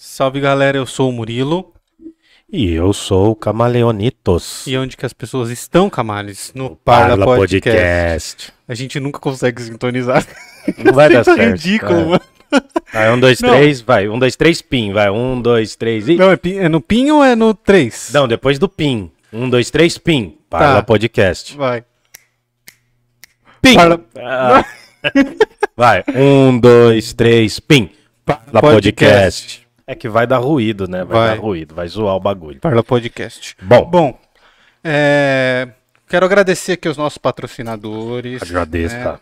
Salve galera, eu sou o Murilo. E eu sou o Camaleonitos. E é onde que as pessoas estão, Camales? No Parla, Parla Podcast. Podcast. A gente nunca consegue sintonizar. Não vai dar tá certo. É ridículo, mano. Vai, um, dois, não. três, vai. Um, dois, três, pin, vai. Um, dois, três e... Não, é, é no pin ou é no três? Não, depois do pin. Um, dois, três, pin. Tá. Parla tá. Podcast. Vai. Pin. Parla... Ah. vai. Um, dois, três, pin. Parla Podcast. podcast. É que vai dar ruído, né? Vai, vai. dar ruído, vai zoar o bagulho. Parla podcast. Bom. Bom. É... Quero agradecer aqui os nossos patrocinadores. Agradeço, né? tá?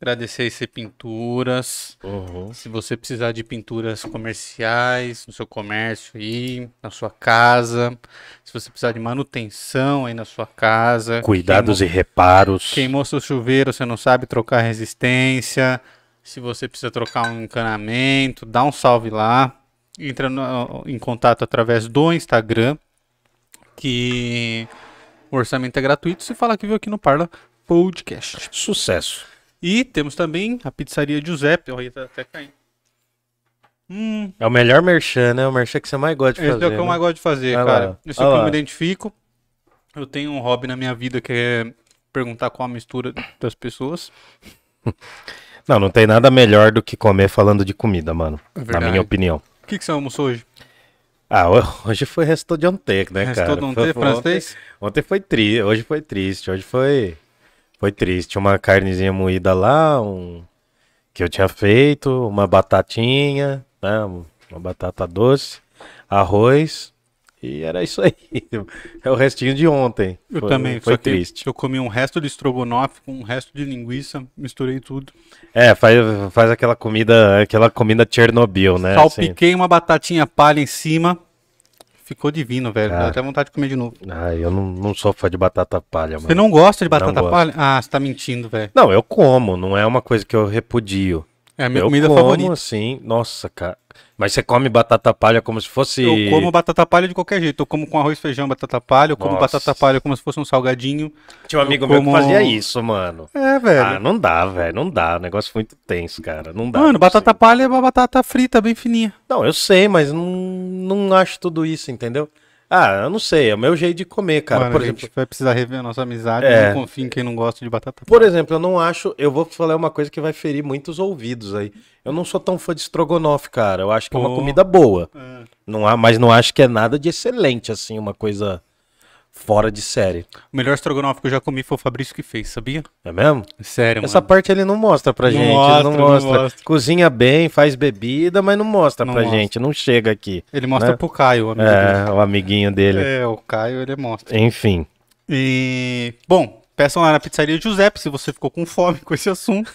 Agradecer IC Pinturas. Uhum. Se você precisar de pinturas comerciais no seu comércio aí, na sua casa. Se você precisar de manutenção aí na sua casa. Cuidados queimou, e reparos. Queimou seu chuveiro, você não sabe trocar resistência. Se você precisa trocar um encanamento, dá um salve lá entra no, em contato através do Instagram, que o orçamento é gratuito. Se falar que viu aqui no Parla Podcast. Sucesso. E temos também a pizzaria Giuseppe. Olha, tá até caindo. Hum. É o melhor merchan, né? O merchan que você mais gosta de Esse fazer. Esse é o que né? eu mais gosto de fazer, cara. Lá. Esse é o que eu me identifico. Eu tenho um hobby na minha vida que é perguntar qual a mistura das pessoas. Não, não tem nada melhor do que comer falando de comida, mano. É na minha opinião. O que, que você almoçou hoje? Ah, hoje foi ontem, né, Restou cara? Restaurante francês? Ontem, ontem foi triste, hoje foi triste, hoje foi foi triste. Uma carnezinha moída lá, um que eu tinha feito, uma batatinha, né, uma batata doce, arroz, e era isso aí. É o restinho de ontem. Eu foi, também. Foi triste. Eu comi um resto de estrogonofe com um resto de linguiça, misturei tudo. É, faz, faz aquela comida, aquela comida Chernobyl, né? Salpiquei assim. uma batatinha palha em cima. Ficou divino, velho. Cara, Dá ah. até vontade de comer de novo. Ah, eu não, não sou fã de batata palha, mano. Você não gosta de batata palha? Ah, você tá mentindo, velho. Não, eu como, não é uma coisa que eu repudio. É a minha eu comida como, favorita. assim, nossa, cara. Mas você come batata palha como se fosse. Eu como batata palha de qualquer jeito. Eu como com arroz, feijão, batata palha. Eu como Nossa. batata palha como se fosse um salgadinho. Tinha um amigo eu meu que fazia isso, mano. É, velho. Ah, não dá, velho. Não dá. O negócio muito tenso, cara. Não dá. Mano, batata palha é uma batata frita, bem fininha. Não, eu sei, mas não, não acho tudo isso, entendeu? Ah, eu não sei, é o meu jeito de comer, cara. Mano, por a exemplo, gente vai precisar rever a nossa amizade, é... não em quem não gosta de batata. Por exemplo, eu não acho, eu vou falar uma coisa que vai ferir muitos ouvidos aí. Eu não sou tão fã de estrogonofe, cara. Eu acho que Pô. é uma comida boa. É. Não há, mas não acho que é nada de excelente assim, uma coisa fora de série. O melhor estrogonofe que eu já comi foi o Fabrício que fez, sabia? É mesmo? Sério, mano. Essa parte ele não mostra pra não gente, mostra, não, mostra. não, mostra. Cozinha bem, faz bebida, mas não mostra não pra mostra. gente, não chega aqui. Ele mostra né? pro Caio, o amigo é, dele. o amiguinho dele. É, o Caio ele mostra. Enfim. E, bom, Peçam lá na pizzaria Giuseppe, se você ficou com fome com esse assunto.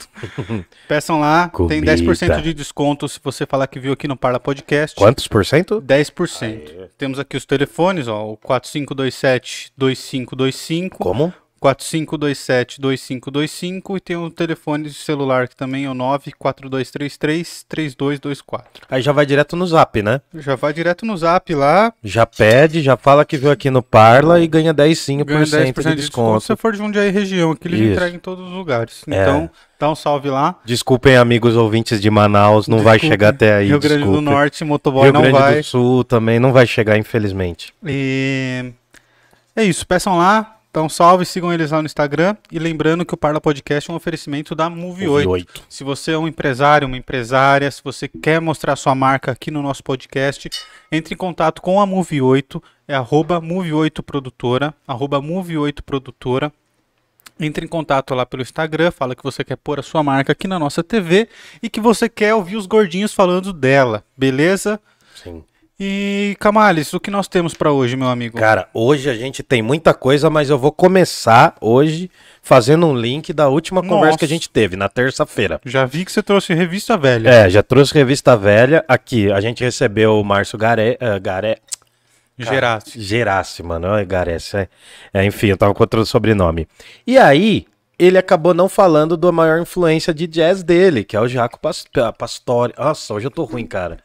Peçam lá, tem 10% de desconto se você falar que viu aqui no Parla Podcast. Quantos por cento? 10%. Aê. É. Temos aqui os telefones, ó, o 4527-2525. Como? 4527-2525 e tem um telefone de celular que também é o 94233-3224. Aí já vai direto no zap, né? Já vai direto no zap lá. Já pede, já fala que veio aqui no Parla e ganha 10,5% 10 de, desconto. de desconto. Se for de aí, região, que eles entregam em todos os lugares. É. Então, dá um salve lá. Desculpem, amigos ouvintes de Manaus, não Desculpe. vai chegar até aí. Rio Grande desculpe. do Norte, motoboy Rio não Grande vai. Rio Grande do Sul também não vai chegar, infelizmente. E... É isso, peçam lá, então salve, sigam eles lá no Instagram. E lembrando que o Parla Podcast é um oferecimento da Move 8. Se você é um empresário, uma empresária, se você quer mostrar sua marca aqui no nosso podcast, entre em contato com a Move 8, é arroba Move 8 Produtora, arroba Move 8 Produtora. Entre em contato lá pelo Instagram, fala que você quer pôr a sua marca aqui na nossa TV e que você quer ouvir os gordinhos falando dela, beleza? E Camales, o que nós temos para hoje, meu amigo? Cara, hoje a gente tem muita coisa, mas eu vou começar hoje fazendo um link da última Nossa. conversa que a gente teve na terça-feira. Já vi que você trouxe revista velha. É, já trouxe revista velha. Aqui a gente recebeu o Márcio Garé, uh, Garé Gerace. mano. Ai, Garece. É. É, enfim, eu tava com outro sobrenome. E aí, ele acabou não falando da maior influência de jazz dele, que é o Jaco Past Pastore. Nossa, hoje eu tô ruim, cara.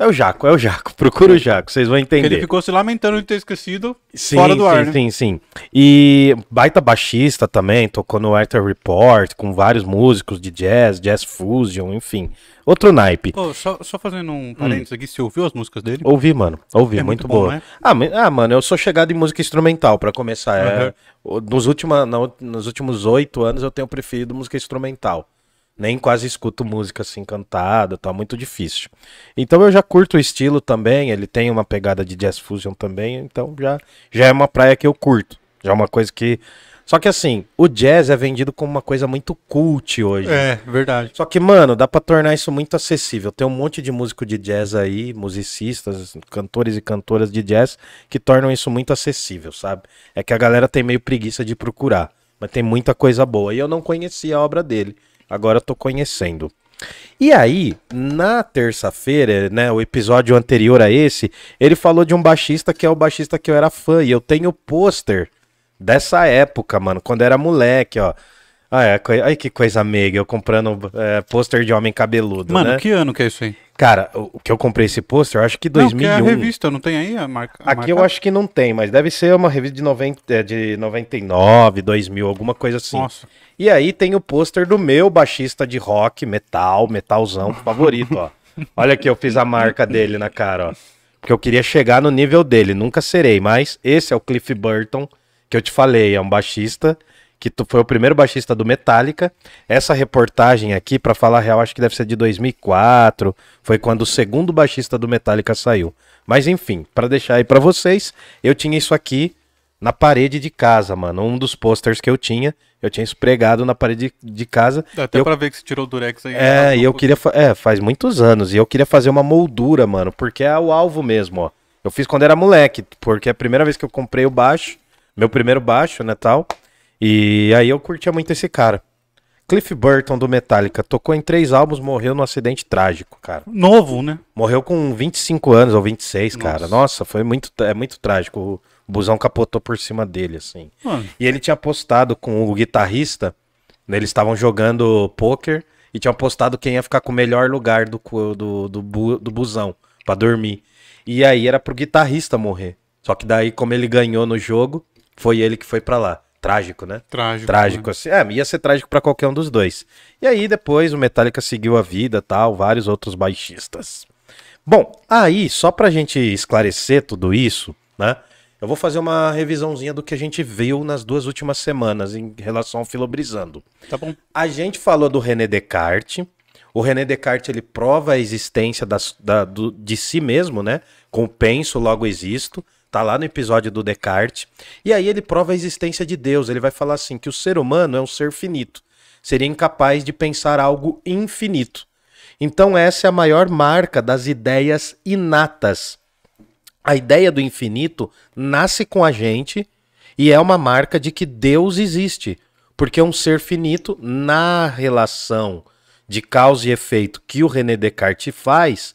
É o Jaco, é o Jaco. Procura o Jaco, vocês vão entender. Ele ficou se lamentando de ter esquecido sim, fora do sim, ar. Sim, né? sim, sim. E baita baixista também, tocou no Arthur Report com vários músicos de jazz, jazz fusion, enfim. Outro naipe. Pô, só, só, fazendo um parênteses hum. aqui, você ouviu as músicas dele? Ouvi, mano. Ouvi, é muito, muito boa. Né? Ah, ah, mano, eu sou chegado em música instrumental, para começar. Uhum. É, nos, última, nos últimos oito anos eu tenho preferido música instrumental nem quase escuto música assim cantada, tá muito difícil. Então eu já curto o estilo também, ele tem uma pegada de jazz fusion também, então já já é uma praia que eu curto. Já é uma coisa que só que assim, o jazz é vendido como uma coisa muito cult hoje. É, verdade. Só que, mano, dá para tornar isso muito acessível. Tem um monte de músico de jazz aí, musicistas, cantores e cantoras de jazz que tornam isso muito acessível, sabe? É que a galera tem meio preguiça de procurar, mas tem muita coisa boa. E eu não conhecia a obra dele. Agora eu tô conhecendo. E aí, na terça-feira, né, o episódio anterior a esse, ele falou de um baixista que é o baixista que eu era fã e eu tenho pôster dessa época, mano, quando era moleque, ó. Ah, é. Ai, que coisa meiga. Eu comprando é, pôster de homem cabeludo. Mano, né? que ano que é isso aí? Cara, o que eu comprei esse pôster, eu acho que 2001. Não, que é a revista, não tem aí a marca? A Aqui marca? eu acho que não tem, mas deve ser uma revista de, 90, é, de 99, 2000, alguma coisa assim. Nossa. E aí tem o pôster do meu baixista de rock, metal, metalzão favorito, ó. Olha que eu fiz a marca dele na cara, ó. Porque eu queria chegar no nível dele, nunca serei, mas esse é o Cliff Burton que eu te falei, é um baixista que foi o primeiro baixista do Metallica. Essa reportagem aqui, para falar a real, acho que deve ser de 2004, foi quando o segundo baixista do Metallica saiu. Mas enfim, para deixar aí para vocês, eu tinha isso aqui na parede de casa, mano. Um dos posters que eu tinha, eu tinha isso pregado na parede de casa. Dá até eu... pra ver que você tirou o durex aí. É, e eu queria... Fa... É, faz muitos anos. E eu queria fazer uma moldura, mano, porque é o alvo mesmo, ó. Eu fiz quando era moleque, porque é a primeira vez que eu comprei o baixo, meu primeiro baixo, né, tal. E aí eu curtia muito esse cara. Cliff Burton do Metallica tocou em três álbuns, morreu num acidente trágico, cara. Novo, né? Morreu com 25 anos ou 26, Nossa. cara. Nossa, foi muito é muito trágico. O busão capotou por cima dele assim. Mano. E ele tinha postado com o guitarrista, né, eles estavam jogando poker e tinham postado quem ia ficar com o melhor lugar do do, do, bu, do busão para dormir. E aí era pro guitarrista morrer. Só que daí como ele ganhou no jogo, foi ele que foi para lá. Trágico, né? Trágico. Trágico, né? assim. É, ia ser trágico para qualquer um dos dois. E aí depois o Metallica seguiu a vida tal, vários outros baixistas. Bom, aí, só pra gente esclarecer tudo isso, né? Eu vou fazer uma revisãozinha do que a gente viu nas duas últimas semanas em relação ao Filobrizando. Tá bom. A gente falou do René Descartes. O René Descartes ele prova a existência das, da, do, de si mesmo, né? Com penso, logo existo. Tá lá no episódio do Descartes. E aí ele prova a existência de Deus. Ele vai falar assim que o ser humano é um ser finito. Seria incapaz de pensar algo infinito. Então essa é a maior marca das ideias inatas. A ideia do infinito nasce com a gente e é uma marca de que Deus existe, porque é um ser finito na relação de causa e efeito que o René Descartes faz,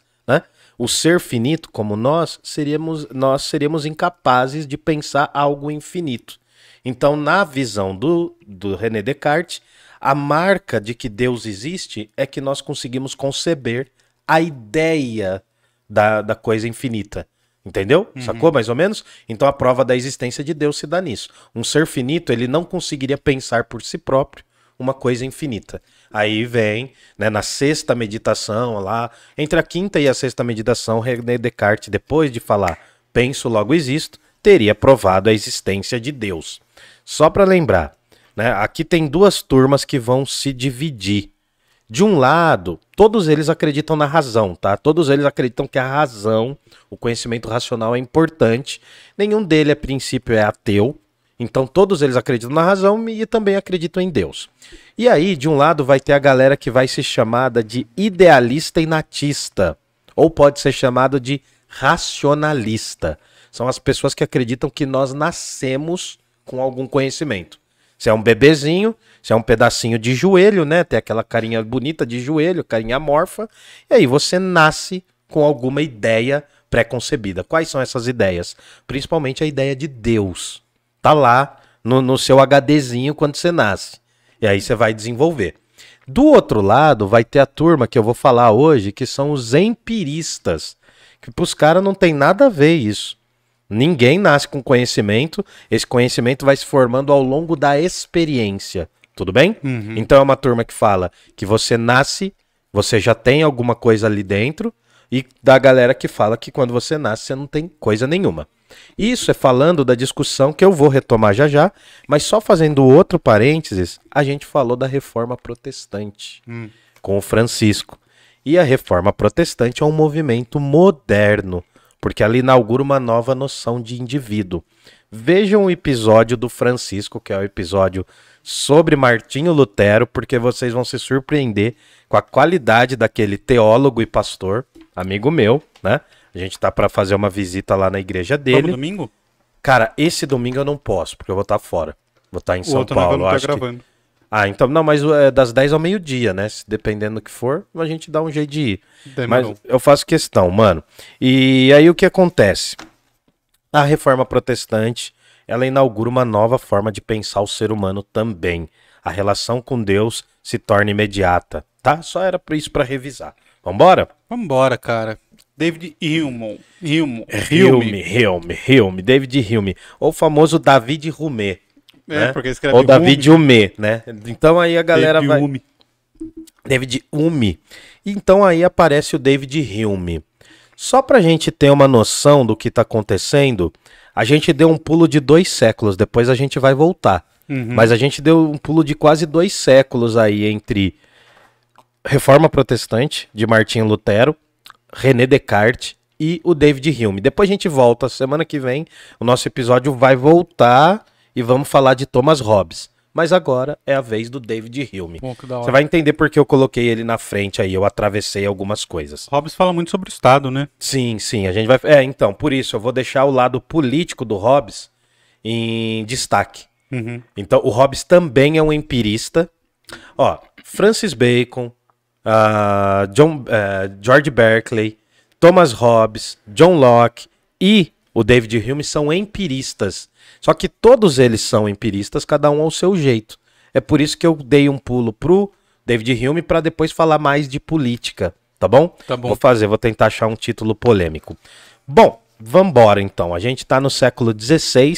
o ser finito, como nós, seríamos, nós seríamos incapazes de pensar algo infinito. Então, na visão do, do René Descartes, a marca de que Deus existe é que nós conseguimos conceber a ideia da, da coisa infinita. Entendeu? Uhum. Sacou mais ou menos? Então a prova da existência de Deus se dá nisso. Um ser finito, ele não conseguiria pensar por si próprio, uma coisa infinita. Aí vem, né, na sexta meditação lá, entre a quinta e a sexta meditação, René Descartes, depois de falar penso, logo existo, teria provado a existência de Deus. Só para lembrar, né, aqui tem duas turmas que vão se dividir. De um lado, todos eles acreditam na razão, tá? Todos eles acreditam que a razão, o conhecimento racional é importante. Nenhum dele, a princípio, é ateu. Então todos eles acreditam na razão e também acreditam em Deus. E aí, de um lado, vai ter a galera que vai ser chamada de idealista e natista, ou pode ser chamado de racionalista. São as pessoas que acreditam que nós nascemos com algum conhecimento. Se é um bebezinho, se é um pedacinho de joelho, né? Tem aquela carinha bonita de joelho, carinha amorfa. E aí você nasce com alguma ideia pré-concebida. Quais são essas ideias? Principalmente a ideia de Deus. Tá lá no, no seu HDzinho quando você nasce. E aí você vai desenvolver. Do outro lado, vai ter a turma que eu vou falar hoje, que são os empiristas. Que para os caras não tem nada a ver isso. Ninguém nasce com conhecimento, esse conhecimento vai se formando ao longo da experiência. Tudo bem? Uhum. Então é uma turma que fala que você nasce, você já tem alguma coisa ali dentro, e da galera que fala que quando você nasce você não tem coisa nenhuma. Isso é falando da discussão que eu vou retomar já já, mas só fazendo outro parênteses, a gente falou da reforma protestante hum. com o Francisco. E a reforma protestante é um movimento moderno, porque ela inaugura uma nova noção de indivíduo. Vejam o episódio do Francisco, que é o episódio sobre Martinho Lutero, porque vocês vão se surpreender com a qualidade daquele teólogo e pastor, amigo meu, né? A gente tá para fazer uma visita lá na igreja dele. Vamos domingo? Cara, esse domingo eu não posso, porque eu vou estar tá fora. Vou estar tá em o São outro Paulo, não tá acho tá gravando. Que... Ah, então não, mas é, das 10 ao meio-dia, né? Se dependendo do que for, a gente dá um jeito de ir. Demorou. Mas eu faço questão, mano. E aí o que acontece? A reforma protestante, ela inaugura uma nova forma de pensar o ser humano também. A relação com Deus se torna imediata, tá? Só era isso para revisar. Vambora? Vambora, cara. David Hilmon. Hilmon. Hilme, Hilme, Hilme. David Hilme. Ou o famoso David Rumet. É, né? porque escreve Ou David Humé, né? Então aí a galera David vai... Hume. David Hume. Então aí aparece o David Hilme. Só para a gente ter uma noção do que está acontecendo, a gente deu um pulo de dois séculos, depois a gente vai voltar. Uhum. Mas a gente deu um pulo de quase dois séculos aí entre Reforma Protestante de Martinho Lutero René Descartes e o David Hume. Depois a gente volta semana que vem, o nosso episódio vai voltar e vamos falar de Thomas Hobbes. Mas agora é a vez do David Hume. Você vai entender porque eu coloquei ele na frente aí, eu atravessei algumas coisas. Hobbes fala muito sobre o Estado, né? Sim, sim, a gente vai É, então, por isso eu vou deixar o lado político do Hobbes em destaque. Uhum. Então, o Hobbes também é um empirista. Ó, Francis Bacon, uh, John, uh, George Berkeley, Thomas Hobbes, John Locke e o David Hume são empiristas. Só que todos eles são empiristas, cada um ao seu jeito. É por isso que eu dei um pulo pro David Hume para depois falar mais de política, tá bom? Tá bom. Vou fazer, vou tentar achar um título polêmico. Bom, vambora então. A gente está no século XVI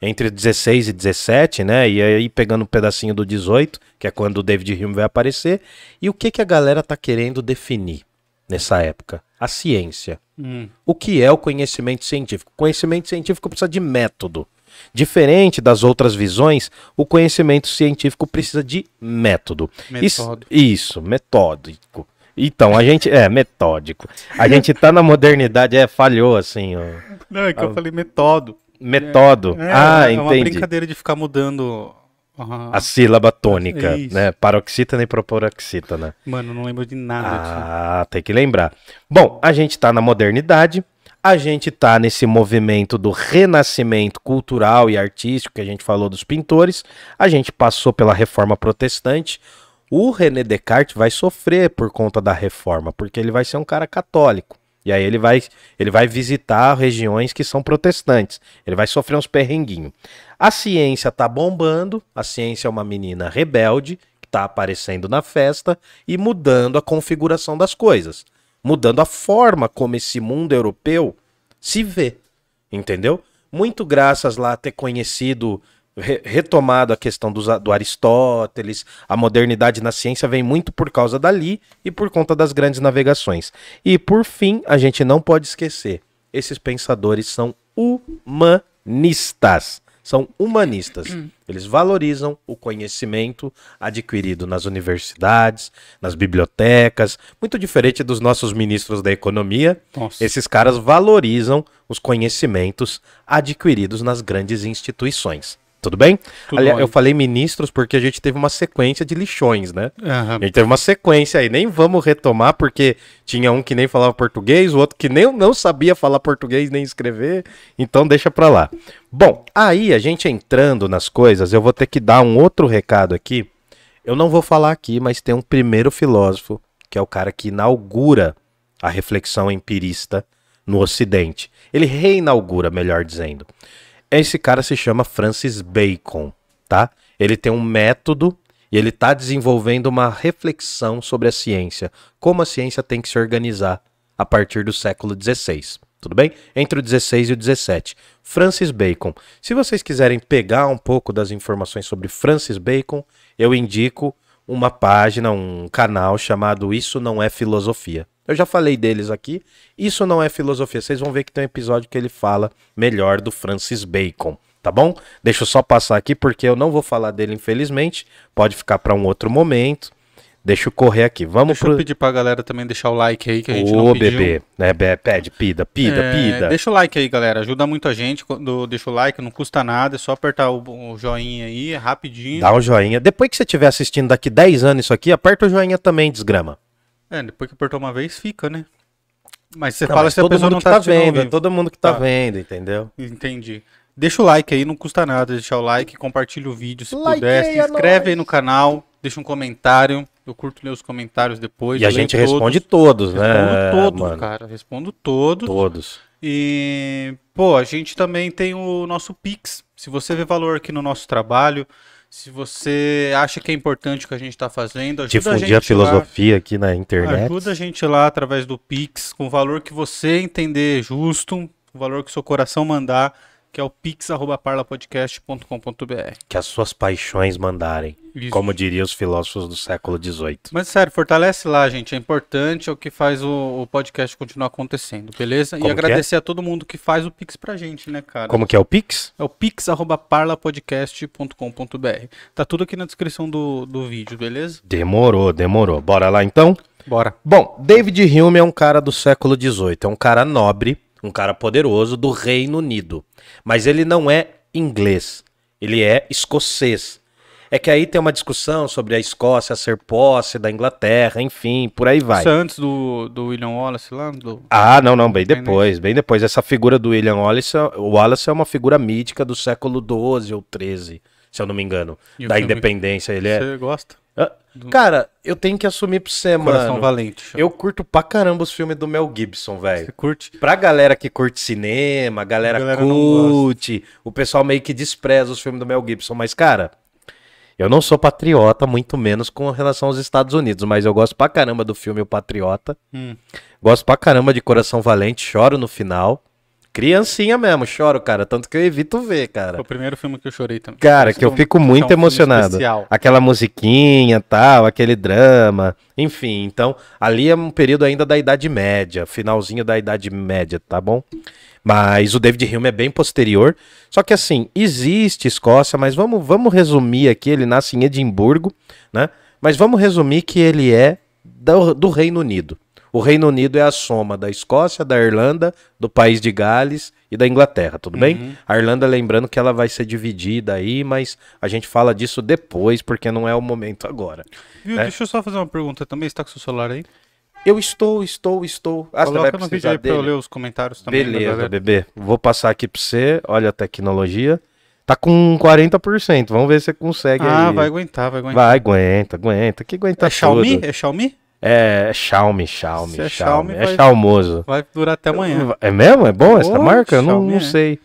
entre 16 e 17, né? E aí pegando um pedacinho do 18, que é quando o David Hume vai aparecer. E o que, que a galera tá querendo definir nessa época? A ciência. Hum. O que é o conhecimento científico? O conhecimento científico precisa de método. Diferente das outras visões, o conhecimento científico precisa de método. Metódico. Isso, metódico. Então, a gente. É, metódico. A gente tá na modernidade, é, falhou assim. Ó. Não, é que a... eu falei metódo. Metodo. É, ah, é, entendi. É uma brincadeira de ficar mudando Uhum. A sílaba tônica, é né? Paroxítona e proparoxítona. Mano, não lembro de nada Ah, tem que lembrar. Bom, a gente tá na modernidade, a gente tá nesse movimento do renascimento cultural e artístico que a gente falou dos pintores, a gente passou pela reforma protestante. O René Descartes vai sofrer por conta da reforma, porque ele vai ser um cara católico. E aí ele vai, ele vai visitar regiões que são protestantes. Ele vai sofrer uns perrenguinhos. A ciência tá bombando, a ciência é uma menina rebelde que tá aparecendo na festa e mudando a configuração das coisas, mudando a forma como esse mundo europeu se vê. Entendeu? Muito graças lá a ter conhecido re, retomado a questão do, do Aristóteles, a modernidade na ciência vem muito por causa dali e por conta das grandes navegações. E por fim, a gente não pode esquecer, esses pensadores são humanistas são humanistas. Hum. Eles valorizam o conhecimento adquirido nas universidades, nas bibliotecas, muito diferente dos nossos ministros da economia. Nossa. Esses caras valorizam os conhecimentos adquiridos nas grandes instituições. Tudo bem? Tudo Aliás, bom. eu falei ministros porque a gente teve uma sequência de lixões, né? Uhum. A gente teve uma sequência aí. Nem vamos retomar porque tinha um que nem falava português, o outro que nem não sabia falar português nem escrever. Então deixa pra lá. Bom, aí a gente entrando nas coisas, eu vou ter que dar um outro recado aqui. Eu não vou falar aqui, mas tem um primeiro filósofo, que é o cara que inaugura a reflexão empirista no Ocidente. Ele reinaugura, melhor dizendo. Esse cara se chama Francis Bacon, tá? Ele tem um método e ele está desenvolvendo uma reflexão sobre a ciência, como a ciência tem que se organizar a partir do século XVI. Tudo bem? Entre o 16 e o 17. Francis Bacon. Se vocês quiserem pegar um pouco das informações sobre Francis Bacon, eu indico uma página, um canal chamado Isso Não É Filosofia. Eu já falei deles aqui. Isso não é filosofia. Vocês vão ver que tem um episódio que ele fala melhor do Francis Bacon, tá bom? Deixa eu só passar aqui porque eu não vou falar dele, infelizmente. Pode ficar para um outro momento. Deixa eu correr aqui. Vamos Deixa pro... eu pedir pra galera também deixar o like aí que a gente Ô, não pediu. bebê, né? Pede, pida, pida, é, pida. Deixa o like aí, galera. Ajuda muito a gente. Quando deixa o like, não custa nada. É só apertar o, joinha aí, rapidinho. Dá um joinha. Depois que você estiver assistindo daqui 10 anos isso aqui, aperta o joinha também, desgrama. É, depois que apertou uma vez, fica, né? Mas você não, tá, fala mas se a pessoa não tá, tá vendo, é todo mundo que tá, tá, vendo, entendeu? Entendi. Deixa o like aí, não custa nada deixar o like, compartilha o vídeo se puder, se inscreve aí no canal, deixa um comentário, eu curto ler os comentários depois. E a gente todos. responde todos, né? Respondo todos, Mano. cara, respondo todos. Todos. E, pô, a gente também tem o nosso Pix, se você vê valor aqui no nosso trabalho, se você acha que é importante o que a gente está fazendo, ajuda Difundir a gente a filosofia lá, aqui na internet. Ajuda a gente lá através do Pix, com o valor que você entender justo, o valor que seu coração mandar que é o pix@parlapodcast.com.br. Que as suas paixões mandarem, Isso. como diriam os filósofos do século XVIII. Mas sério, fortalece lá, gente. É importante, é o que faz o, o podcast continuar acontecendo, beleza? Como e é? agradecer é? a todo mundo que faz o pix pra gente, né, cara? Como que é o pix? É o pix@parlapodcast.com.br. Tá tudo aqui na descrição do, do vídeo, beleza? Demorou, demorou. Bora lá então? Bora. Bom, David Hume é um cara do século XVIII, é um cara nobre, um cara poderoso do Reino Unido. Mas ele não é inglês, ele é escocês. É que aí tem uma discussão sobre a Escócia ser posse da Inglaterra, enfim, por aí vai. Isso é antes do, do William Wallace lá? Do... Ah, não, não, bem depois, bem depois. Essa figura do William Wallace, Wallace é uma figura mítica do século XII ou XIII se eu não me engano, e da Independência. Ele é. Você gosta? cara, eu tenho que assumir pra você, Coração mano. Valente. Eu curto pra caramba os filmes do Mel Gibson, velho. Você curte? Pra galera que curte cinema, galera, a galera curte. O pessoal meio que despreza os filmes do Mel Gibson. Mas, cara, eu não sou patriota, muito menos com relação aos Estados Unidos, mas eu gosto pra caramba do filme O Patriota. Hum. Gosto pra caramba de Coração Valente, choro no final criancinha mesmo, choro, cara. Tanto que eu evito ver, cara. Foi o primeiro filme que eu chorei também. Cara, que eu fico muito é um emocionado. Aquela musiquinha tal, aquele drama. Enfim, então, ali é um período ainda da Idade Média, finalzinho da Idade Média, tá bom? Mas o David Hume é bem posterior. Só que assim, existe Escócia, mas vamos, vamos resumir aqui, ele nasce em Edimburgo, né? Mas vamos resumir que ele é do, do Reino Unido, o Reino Unido é a soma da Escócia, da Irlanda, do país de Gales e da Inglaterra, tudo uhum. bem? A Irlanda, lembrando que ela vai ser dividida aí, mas a gente fala disso depois, porque não é o momento agora. Viu, né? Deixa eu só fazer uma pergunta também. Você está com o seu celular aí? Eu estou, estou, estou. Ah, Coloca no vídeo aí para eu ler os comentários também. Né, Beleza, bebê. Vou passar aqui para você. Olha a tecnologia. Tá com 40%. Vamos ver se você consegue ah, aí. vai aguentar, vai aguentar. Vai, aguenta, aguenta. Que aguenta É tudo. Xiaomi? É Xiaomi? É, é, é, Xiaomi, Xiaomi, é Xiaomi. é chalmoso. Vai durar até amanhã. É mesmo? É bom essa marca? Eu não, é. sei.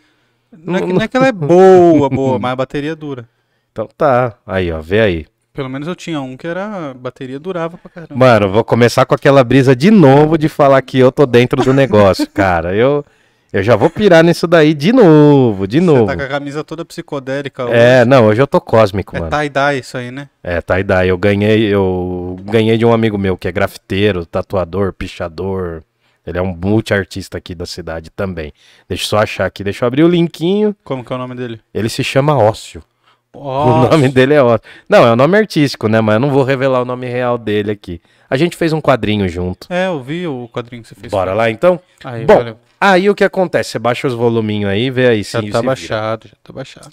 Não é, que, não é que ela é boa, boa, mas a bateria dura. Então tá. Aí, ó, vê aí. Pelo menos eu tinha um que era. A bateria durava pra caramba. Mano, vou começar com aquela brisa de novo de falar que eu tô dentro do negócio, cara. Eu. Eu já vou pirar nisso daí de novo, de Você tá novo. Você tá com a camisa toda psicodélica é, hoje. É, não, hoje eu tô cósmico, é mano. É tie-dye isso aí, né? É, tie-dye. Eu ganhei, eu ganhei de um amigo meu que é grafiteiro, tatuador, pichador. Ele é um multiartista aqui da cidade também. Deixa eu só achar aqui, deixa eu abrir o linkinho. Como que é o nome dele? Ele se chama Ócio. Ócio. O nome dele é Ócio. Não, é um nome artístico, né? Mas eu não vou revelar o nome real dele aqui. A gente fez um quadrinho junto. É, eu vi o quadrinho que você fez. Bora lá então? Aí, Bom, valeu. Aí o que acontece? Você baixa os voluminhos aí, vê aí se. Já tá baixado, já tá baixado.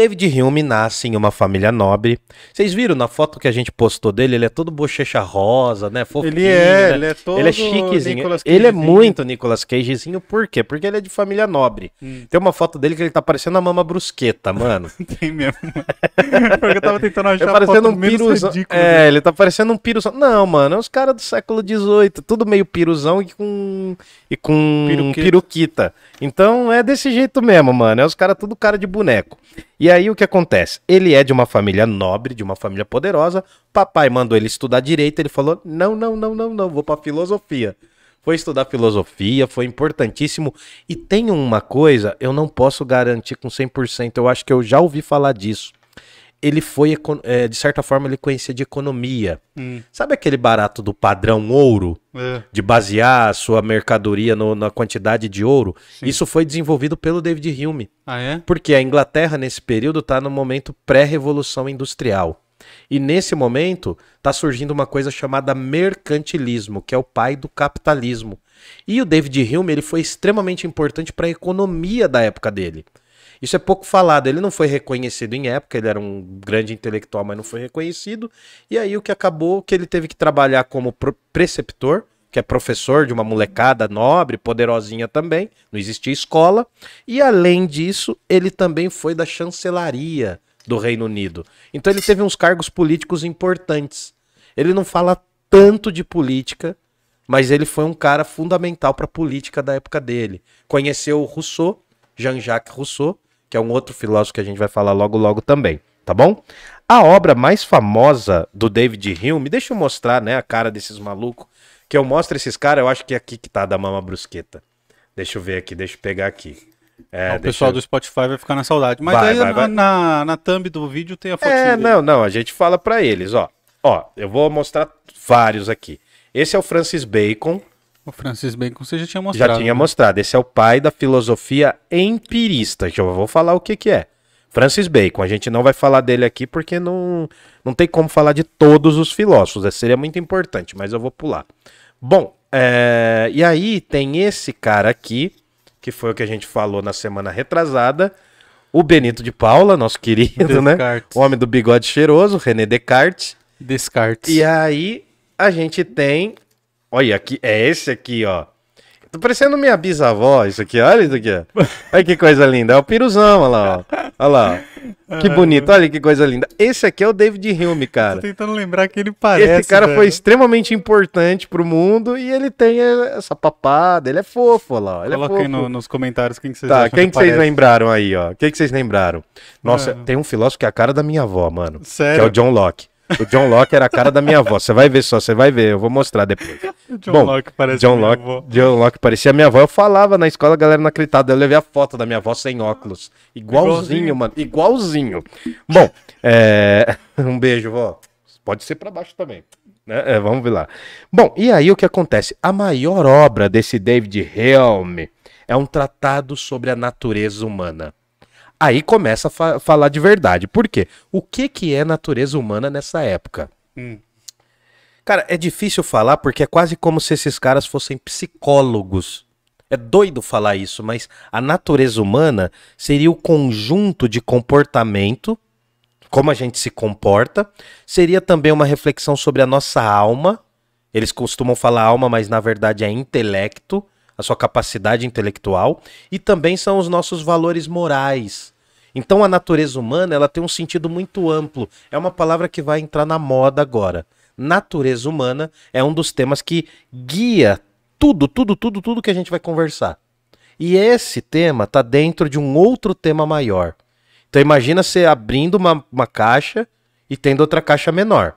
David Hume nasce em uma família nobre. Vocês viram na foto que a gente postou dele? Ele é todo bochecha rosa, né? Fofinho, ele é, né? ele é todo. Ele é chiquezinho. Ele é muito Nicolas Cagezinho, por quê? Porque ele é de família nobre. Hum. Tem uma foto dele que ele tá parecendo a mama brusqueta, mano. Tem mesmo. Porque eu tava tentando achar ele tá parecendo um piruzão. Ridículo, é, né? ele tá parecendo um piruzão. Não, mano, é os caras do século XVIII, tudo meio piruzão e com. e com. Piruquita. piruquita. Então é desse jeito mesmo, mano. É os caras tudo cara de boneco. E aí o que acontece? Ele é de uma família nobre, de uma família poderosa. Papai mandou ele estudar direito, ele falou: "Não, não, não, não, não, vou para filosofia". Foi estudar filosofia, foi importantíssimo. E tem uma coisa, eu não posso garantir com 100%, eu acho que eu já ouvi falar disso ele foi, é, de certa forma, ele conhecia de economia. Hum. Sabe aquele barato do padrão ouro? É. De basear sua mercadoria no, na quantidade de ouro? Sim. Isso foi desenvolvido pelo David Hume. Ah, é? Porque a Inglaterra, nesse período, está no momento pré-revolução industrial. E nesse momento está surgindo uma coisa chamada mercantilismo, que é o pai do capitalismo. E o David Hume ele foi extremamente importante para a economia da época dele. Isso é pouco falado. Ele não foi reconhecido em época, ele era um grande intelectual, mas não foi reconhecido. E aí o que acabou que ele teve que trabalhar como preceptor, que é professor de uma molecada nobre, poderosinha também, não existia escola. E além disso, ele também foi da chancelaria do Reino Unido. Então ele teve uns cargos políticos importantes. Ele não fala tanto de política, mas ele foi um cara fundamental para a política da época dele. Conheceu o Rousseau, Jean-Jacques Rousseau, que é um outro filósofo que a gente vai falar logo logo também, tá bom? A obra mais famosa do David Hume, deixa eu mostrar, né, a cara desses malucos, que eu mostro esses caras, eu acho que é aqui que tá da mama brusqueta. Deixa eu ver aqui, deixa eu pegar aqui. É, ah, o pessoal eu... do Spotify vai ficar na saudade. Mas vai, aí vai, na, vai. na, Na, thumb do vídeo tem a foto. É, dele. não, não. A gente fala para eles, ó. Ó, eu vou mostrar vários aqui. Esse é o Francis Bacon, o Francis Bacon você já tinha mostrado. Já tinha né? mostrado. Esse é o pai da filosofia empirista. Já vou falar o que, que é. Francis Bacon. A gente não vai falar dele aqui porque não, não tem como falar de todos os filósofos. Esse é, seria muito importante, mas eu vou pular. Bom, é... e aí tem esse cara aqui, que foi o que a gente falou na semana retrasada. O Benito de Paula, nosso querido, né? Descartes. né? O homem do bigode cheiroso, René Descartes. Descartes. E aí a gente tem Olha aqui, é esse aqui, ó. Tô tá parecendo minha bisavó, isso aqui, olha isso aqui. Ó. Olha que coisa linda. É o piruzão, olha lá, ó. Olha lá. Ó. Que bonito, olha que coisa linda. Esse aqui é o David Hume, cara. Tô tentando lembrar que ele parece. Esse cara velho. foi extremamente importante pro mundo e ele tem essa papada, ele é fofo, olha lá. Ele é Coloca é fofo. aí no, nos comentários quem que vocês Tá, quem que, que vocês lembraram aí, ó. Quem que vocês lembraram? Nossa, é. tem um filósofo que é a cara da minha avó, mano. Sério? Que é o John Locke. O John Locke era a cara da minha avó. Você vai ver só, você vai ver, eu vou mostrar depois. John Bom, Locke parecia John Locke, minha avó. John Locke parecia minha avó. Eu falava na escola, a galera não acreditava. Eu levei a foto da minha avó sem óculos. Igualzinho, igualzinho. mano. Igualzinho. Bom, é... um beijo, vó. Pode ser para baixo também. Né? é, vamos ver lá. Bom, e aí o que acontece? A maior obra desse David Helm é um tratado sobre a natureza humana. Aí começa a fa falar de verdade. Por quê? O que, que é natureza humana nessa época? Hum. Cara, é difícil falar porque é quase como se esses caras fossem psicólogos. É doido falar isso, mas a natureza humana seria o conjunto de comportamento, como a gente se comporta, seria também uma reflexão sobre a nossa alma. Eles costumam falar alma, mas na verdade é intelecto, a sua capacidade intelectual, e também são os nossos valores morais então a natureza humana, ela tem um sentido muito amplo. É uma palavra que vai entrar na moda agora. Natureza humana é um dos temas que guia tudo, tudo, tudo, tudo que a gente vai conversar. E esse tema está dentro de um outro tema maior. Então imagina você abrindo uma, uma caixa e tendo outra caixa menor.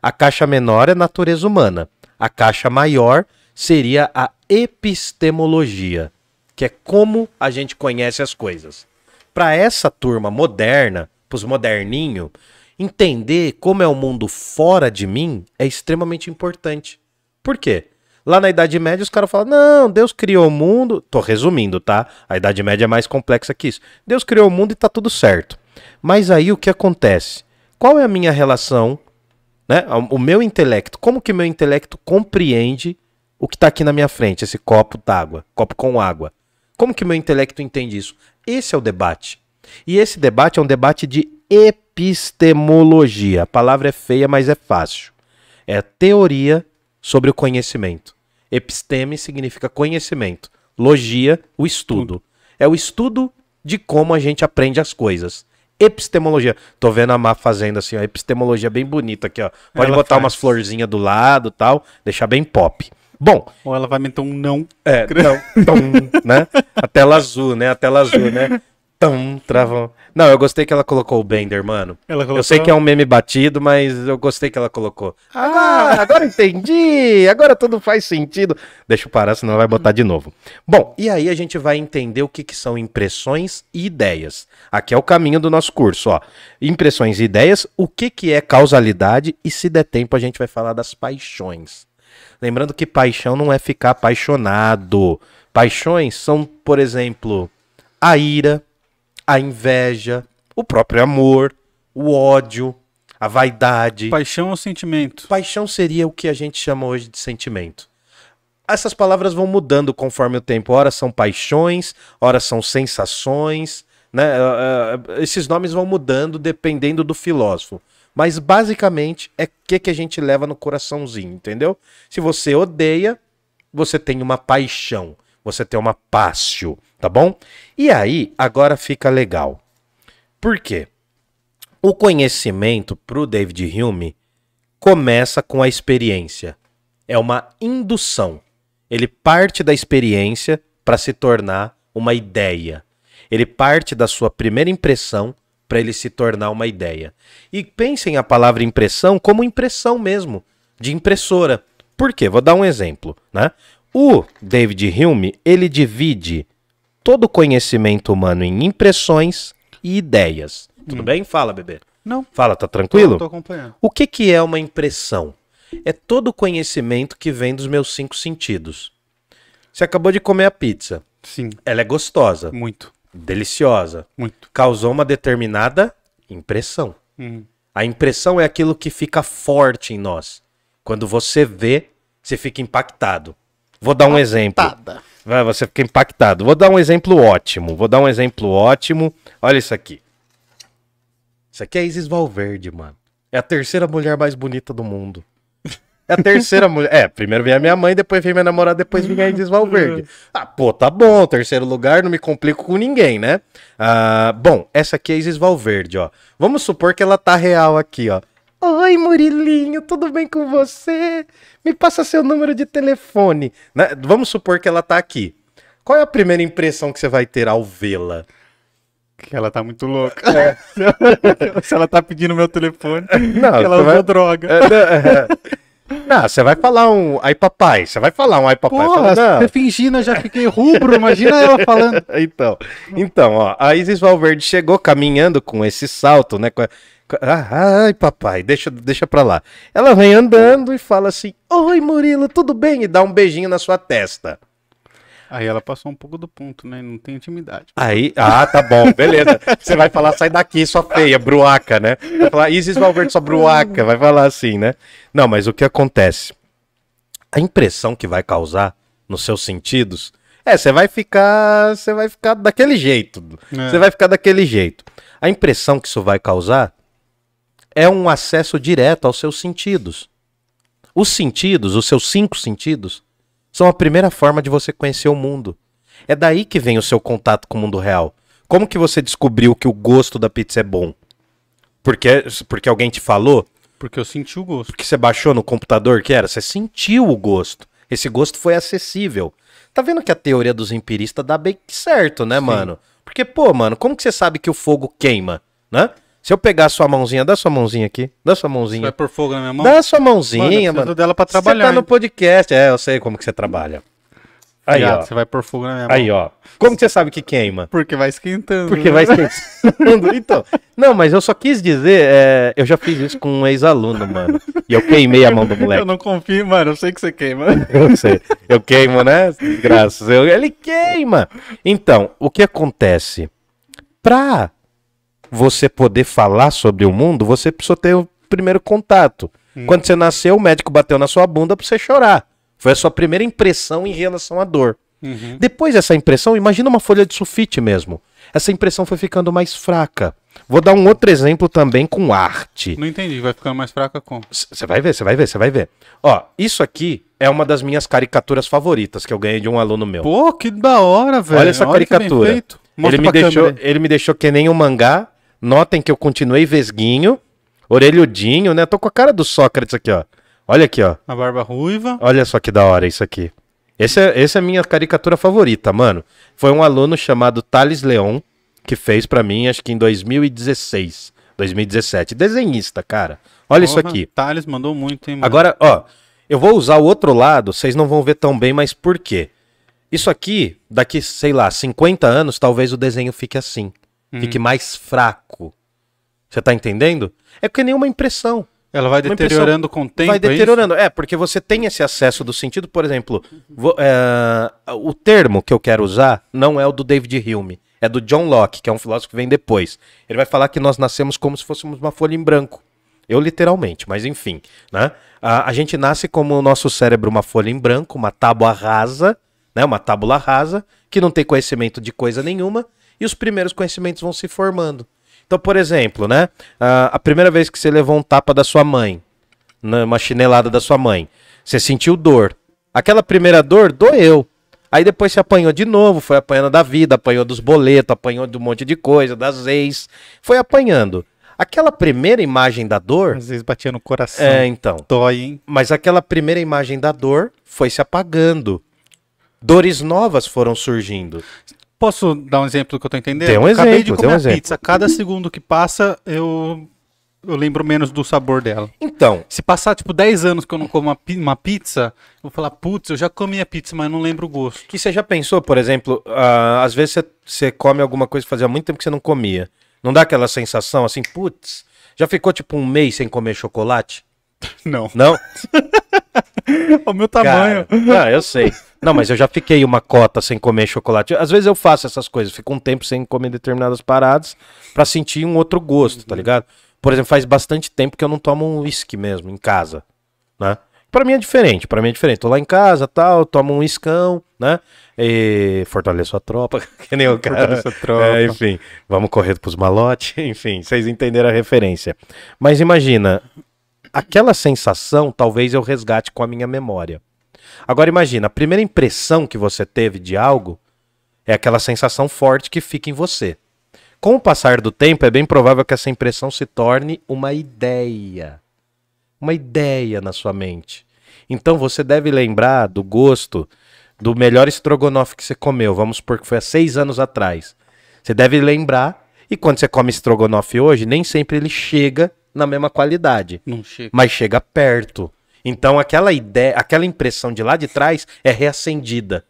A caixa menor é natureza humana. A caixa maior seria a epistemologia, que é como a gente conhece as coisas para essa turma moderna, para os moderninhos, entender como é o mundo fora de mim é extremamente importante. Por quê? Lá na Idade Média, os caras falam: não, Deus criou o mundo. Tô resumindo, tá? A Idade Média é mais complexa que isso. Deus criou o mundo e tá tudo certo. Mas aí o que acontece? Qual é a minha relação, né? O meu intelecto. Como que meu intelecto compreende o que está aqui na minha frente, esse copo d'água, copo com água? Como que meu intelecto entende isso? Esse é o debate. E esse debate é um debate de epistemologia. A palavra é feia, mas é fácil. É teoria sobre o conhecimento. Episteme significa conhecimento. Logia, o estudo. É o estudo de como a gente aprende as coisas. Epistemologia. Tô vendo a Má fazendo assim, a epistemologia bem bonita aqui, ó. Pode Ela botar faz. umas florzinhas do lado tal, deixar bem pop. Bom. Ou ela vai meter um não. É, não. Tom, né? A tela azul, né? A tela azul, né? Tão, travão. Não, eu gostei que ela colocou o Bender, mano. Colocou... Eu sei que é um meme batido, mas eu gostei que ela colocou. Ah, agora entendi! Agora tudo faz sentido. Deixa eu parar, senão vai botar de novo. Bom, e aí a gente vai entender o que, que são impressões e ideias. Aqui é o caminho do nosso curso, ó. Impressões e ideias, o que, que é causalidade e se der tempo a gente vai falar das paixões. Lembrando que paixão não é ficar apaixonado. Paixões são, por exemplo, a ira, a inveja, o próprio amor, o ódio, a vaidade. Paixão é um sentimento. Paixão seria o que a gente chama hoje de sentimento essas palavras vão mudando conforme o tempo. Ora são paixões, ora são sensações, né? Eh, eh, esses nomes vão mudando dependendo do filósofo. Mas basicamente é o que, que a gente leva no coraçãozinho, entendeu? Se você odeia, você tem uma paixão, você tem uma pássio, tá bom? E aí, agora fica legal. Por quê? O conhecimento para o David Hume começa com a experiência. É uma indução. Ele parte da experiência para se tornar uma ideia. Ele parte da sua primeira impressão para ele se tornar uma ideia. E pensem a palavra impressão como impressão mesmo, de impressora. Por quê? Vou dar um exemplo, né? O David Hume, ele divide todo o conhecimento humano em impressões e ideias. Tudo hum. bem? Fala, bebê. Não. Fala, tá tranquilo? Tô, tô acompanhando. O que, que é uma impressão? É todo o conhecimento que vem dos meus cinco sentidos. Você acabou de comer a pizza. Sim. Ela é gostosa. Muito deliciosa. Muito. Causou uma determinada impressão. Uhum. A impressão é aquilo que fica forte em nós. Quando você vê, você fica impactado. Vou dar um Impactada. exemplo. Você fica impactado. Vou dar um exemplo ótimo. Vou dar um exemplo ótimo. Olha isso aqui. Isso aqui é Isis Valverde, mano. É a terceira mulher mais bonita do mundo a terceira mulher. É, primeiro vem a minha mãe, depois vem minha namorada, depois vem a Inês Valverde. Ah, pô, tá bom, terceiro lugar, não me complico com ninguém, né? Ah, bom, essa aqui é a Isis Valverde, ó. Vamos supor que ela tá real aqui, ó. Oi, Murilinho, tudo bem com você? Me passa seu número de telefone. Né? Vamos supor que ela tá aqui. Qual é a primeira impressão que você vai ter ao vê-la? Que ela tá muito louca. É. Se ela tá pedindo meu telefone, não, que ela usou vai... droga. É, não, né? é. Não, você vai falar um ai papai, você vai falar um ai papai. Porra, fala, fingindo, eu já fiquei rubro, imagina ela falando. Então, então, ó, a Isis Valverde chegou caminhando com esse salto, né, com a, ah, ai papai, deixa, deixa pra lá. Ela vem andando e fala assim, oi Murilo, tudo bem? E dá um beijinho na sua testa. Aí ela passou um pouco do ponto, né? Não tem intimidade. Aí, ah, tá bom, beleza. Você vai falar, sai daqui, sua feia, bruaca, né? Vai falar, Isis Valverde, sua bruaca, vai falar assim, né? Não, mas o que acontece? A impressão que vai causar nos seus sentidos é, você vai ficar, você vai ficar daquele jeito. É. Você é. vai ficar daquele jeito. A impressão que isso vai causar é um acesso direto aos seus sentidos. Os sentidos, os seus cinco sentidos, são a primeira forma de você conhecer o mundo. É daí que vem o seu contato com o mundo real. Como que você descobriu que o gosto da pizza é bom? Porque, porque alguém te falou? Porque eu senti o gosto. Porque você baixou no computador que era? Você sentiu o gosto. Esse gosto foi acessível. Tá vendo que a teoria dos empiristas dá bem certo, né, Sim. mano? Porque, pô, mano, como que você sabe que o fogo queima, né? Se eu pegar a sua mãozinha, dá sua mãozinha aqui. Dá sua mãozinha. Você vai pôr fogo na minha mão? Dá sua mãozinha, mano. mano. dela pra trabalhar. Você tá no podcast. É, eu sei como que você trabalha. Aí, Obrigado, ó. Você vai pôr fogo na minha mão. Aí, ó. Como que você sabe que queima? Porque vai esquentando. Porque né? vai esquentando. então, não, mas eu só quis dizer, é, eu já fiz isso com um ex-aluno, mano. E eu queimei a mão do moleque. Eu não confio, mano. Eu sei que você queima. eu sei. Eu queimo, né? Graças. Eu, ele queima. Então, o que acontece? Pra você poder falar sobre o mundo, você precisou ter o primeiro contato. Hum. Quando você nasceu, o médico bateu na sua bunda para você chorar. Foi a sua primeira impressão em relação à dor. Uhum. Depois dessa impressão, imagina uma folha de sulfite mesmo. Essa impressão foi ficando mais fraca. Vou dar um outro exemplo também com arte. Não entendi, vai ficando mais fraca com. Você vai ver, você vai ver, você vai ver. Ó, isso aqui é uma das minhas caricaturas favoritas que eu ganhei de um aluno meu. Pô, que da hora, velho. Olha essa Olha caricatura. Ele me, deixou, ele me deixou que nem um mangá Notem que eu continuei vesguinho, orelhudinho, né? Tô com a cara do Sócrates aqui, ó. Olha aqui, ó. A barba ruiva. Olha só que da hora isso aqui. Esse é, essa é a minha caricatura favorita, mano. Foi um aluno chamado Thales Leon que fez para mim, acho que em 2016, 2017. Desenhista, cara. Olha Porra, isso aqui. Thales mandou muito, hein, mano? Agora, ó, eu vou usar o outro lado, vocês não vão ver tão bem, mas por quê? Isso aqui, daqui, sei lá, 50 anos, talvez o desenho fique assim hum. fique mais fraco. Você tá entendendo? É porque é nenhuma impressão. Ela vai deteriorando com o tempo. Vai é deteriorando. É, é, porque você tem esse acesso do sentido, por exemplo, é, o termo que eu quero usar não é o do David Hume, é do John Locke, que é um filósofo que vem depois. Ele vai falar que nós nascemos como se fôssemos uma folha em branco. Eu literalmente, mas enfim, né? A, a gente nasce como o nosso cérebro uma folha em branco, uma tábua rasa, né? Uma tábula rasa que não tem conhecimento de coisa nenhuma e os primeiros conhecimentos vão se formando. Então, por exemplo, né? A primeira vez que você levou um tapa da sua mãe, né, uma chinelada da sua mãe, você sentiu dor. Aquela primeira dor doeu. Aí depois se apanhou de novo, foi apanhando da vida, apanhou dos boletos, apanhou de um monte de coisa, das ex, foi apanhando. Aquela primeira imagem da dor. Às vezes batia no coração. É, então. Dói, hein? Mas aquela primeira imagem da dor foi se apagando. Dores novas foram surgindo. Posso dar um exemplo do que eu tô entendendo? Tem um exemplo, Acabei de comer um exemplo. pizza. Cada segundo que passa, eu, eu lembro menos do sabor dela. Então. Se passar, tipo, 10 anos que eu não como uma, uma pizza, eu vou falar, putz, eu já comi a pizza, mas não lembro o gosto. E você já pensou, por exemplo, ah, às vezes você, você come alguma coisa que fazia muito tempo que você não comia. Não dá aquela sensação assim, putz, já ficou tipo um mês sem comer chocolate? Não. Não? o meu tamanho. Cara, eu sei. Não, mas eu já fiquei uma cota sem comer chocolate. Às vezes eu faço essas coisas, fico um tempo sem comer determinadas paradas para sentir um outro gosto, tá uhum. tá ligado? Por exemplo, faz bastante tempo que eu não tomo um uísque mesmo em casa, né? Pra mim é diferente, para mim é diferente. Tô lá em casa, tal, tomo um iscão, né? E fortaleço a tropa, que nem o cara. a tropa. É, enfim, vamos correr pros malotes, enfim, vocês entenderam a referência. Mas imagina, aquela sensação talvez eu resgate com a minha memória. Agora imagina, a primeira impressão que você teve de algo é aquela sensação forte que fica em você. Com o passar do tempo, é bem provável que essa impressão se torne uma ideia. Uma ideia na sua mente. Então você deve lembrar do gosto do melhor estrogonofe que você comeu. Vamos supor que foi há seis anos atrás. Você deve lembrar. E quando você come estrogonofe hoje, nem sempre ele chega na mesma qualidade. Não chega. Mas chega perto. Então aquela ideia, aquela impressão de lá de trás é reacendida.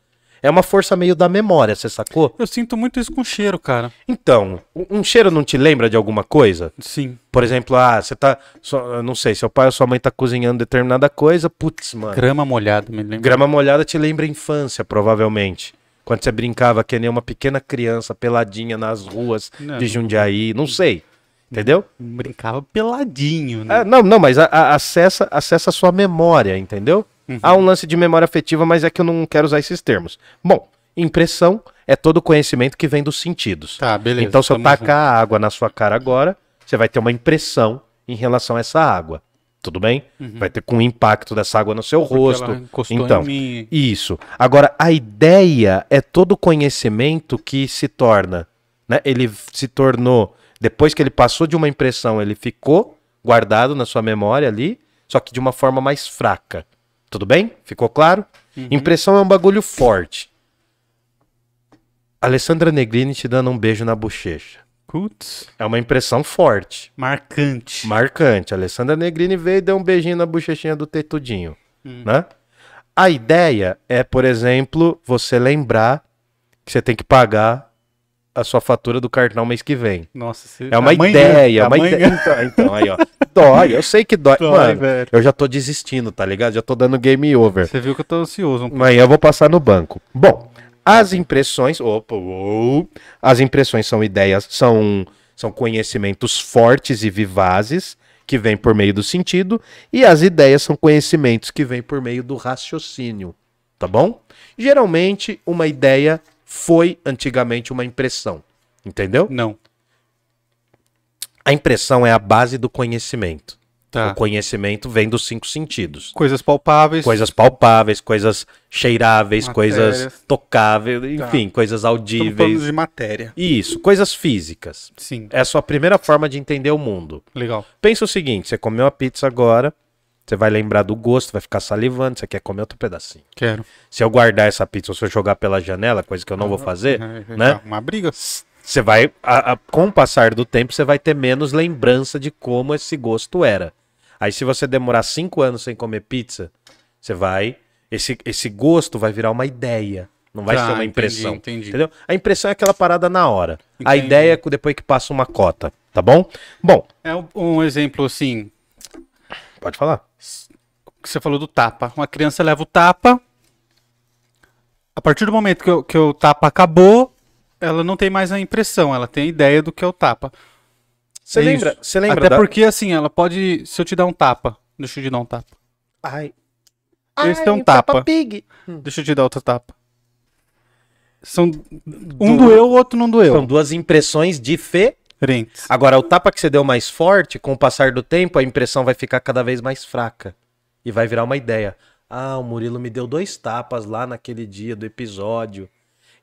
É uma força meio da memória, você sacou? Eu sinto muito isso com cheiro, cara. Então, um cheiro não te lembra de alguma coisa? Sim. Por exemplo, ah, você tá. Só, não sei, seu pai ou sua mãe tá cozinhando determinada coisa, putz, mano. Grama molhada me lembra. Grama molhada te lembra a infância, provavelmente. Quando você brincava que nem uma pequena criança peladinha nas ruas não. de Jundiaí, não sei. Entendeu? Brincava peladinho, né? É, não, não, mas a, a, acessa, acessa a sua memória, entendeu? Uhum. Há um lance de memória afetiva, mas é que eu não quero usar esses termos. Bom, impressão é todo conhecimento que vem dos sentidos. Tá, beleza. Então, se eu tacar junto. água na sua cara agora, você vai ter uma impressão em relação a essa água. Tudo bem? Uhum. Vai ter com o impacto dessa água no seu Porque rosto. então, isso. Agora, a ideia é todo conhecimento que se torna, né? Ele se tornou depois que ele passou de uma impressão, ele ficou guardado na sua memória ali, só que de uma forma mais fraca. Tudo bem? Ficou claro? Uhum. Impressão é um bagulho forte. Alessandra Negrini te dando um beijo na bochecha. Putz. É uma impressão forte. Marcante. Marcante. Alessandra Negrini veio e deu um beijinho na bochechinha do Tetudinho. Hum. Né? A ideia é, por exemplo, você lembrar que você tem que pagar a sua fatura do cartão mês que vem. Nossa, se... é uma é amanhã, né? ideia, é, é uma amanhã. ideia. Né? Então, então, aí, ó. Dói, eu sei que dói. dói Mano, velho. eu já tô desistindo, tá ligado? Já tô dando game over. Você viu que eu tô ansioso. Um amanhã eu vou passar no banco. Bom, as impressões. Opa, uou, as impressões são ideias, são, são conhecimentos fortes e vivazes que vêm por meio do sentido, e as ideias são conhecimentos que vêm por meio do raciocínio. Tá bom? Geralmente, uma ideia foi antigamente uma impressão. Entendeu? Não. A impressão é a base do conhecimento. Tá. O conhecimento vem dos cinco sentidos. Coisas palpáveis. Coisas palpáveis, coisas cheiráveis, Matérias. coisas tocáveis, tá. enfim, tá. coisas audíveis. Estamos falando de matéria. Isso, coisas físicas. Sim. É a sua primeira forma de entender o mundo. Legal. Pensa o seguinte: você comeu uma pizza agora, você vai lembrar do gosto, vai ficar salivando, você quer comer outro pedacinho. Quero. Se eu guardar essa pizza, se eu jogar pela janela, coisa que eu não vou ah, fazer, é, é, né? É uma briga. Você vai, a, a, com o passar do tempo, você vai ter menos lembrança de como esse gosto era. Aí se você demorar cinco anos sem comer pizza, você vai, esse, esse gosto vai virar uma ideia. Não vai ah, ser uma impressão. Entendi, entendi. Entendeu? A impressão é aquela parada na hora. Entendi. A ideia é depois que passa uma cota, tá bom? Bom. É um exemplo assim, Pode falar. Você falou do tapa. Uma criança leva o tapa. A partir do momento que, eu, que o tapa acabou, ela não tem mais a impressão, ela tem a ideia do que é o tapa. Você é lembra? Você lembra? Até da... porque assim, ela pode. Se eu te dar um tapa, deixa eu te dar um tapa. Ai. Esse Ai, é um tapa. Pig. Hum. Deixa eu te dar outro tapa. São um du... doeu, o outro não doeu. São duas impressões diferentes diferentes. Agora, o tapa que você deu mais forte, com o passar do tempo, a impressão vai ficar cada vez mais fraca. E vai virar uma ideia. Ah, o Murilo me deu dois tapas lá naquele dia do episódio.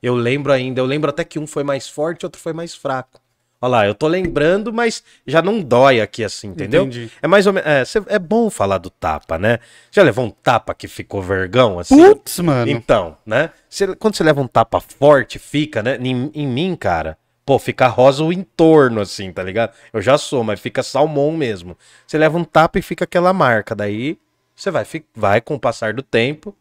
Eu lembro ainda, eu lembro até que um foi mais forte, e outro foi mais fraco. Olha lá, eu tô lembrando, mas já não dói aqui assim, entendeu? Entendi. É mais ou menos. É, é, bom falar do tapa, né? Já levou um tapa que ficou vergão, assim? Putz, mano. Então, né? Cê, quando você leva um tapa forte, fica, né? Em, em mim, cara, Pô, fica rosa o entorno, assim, tá ligado? Eu já sou, mas fica salmão mesmo. Você leva um tapa e fica aquela marca. Daí você vai, vai com o passar do tempo.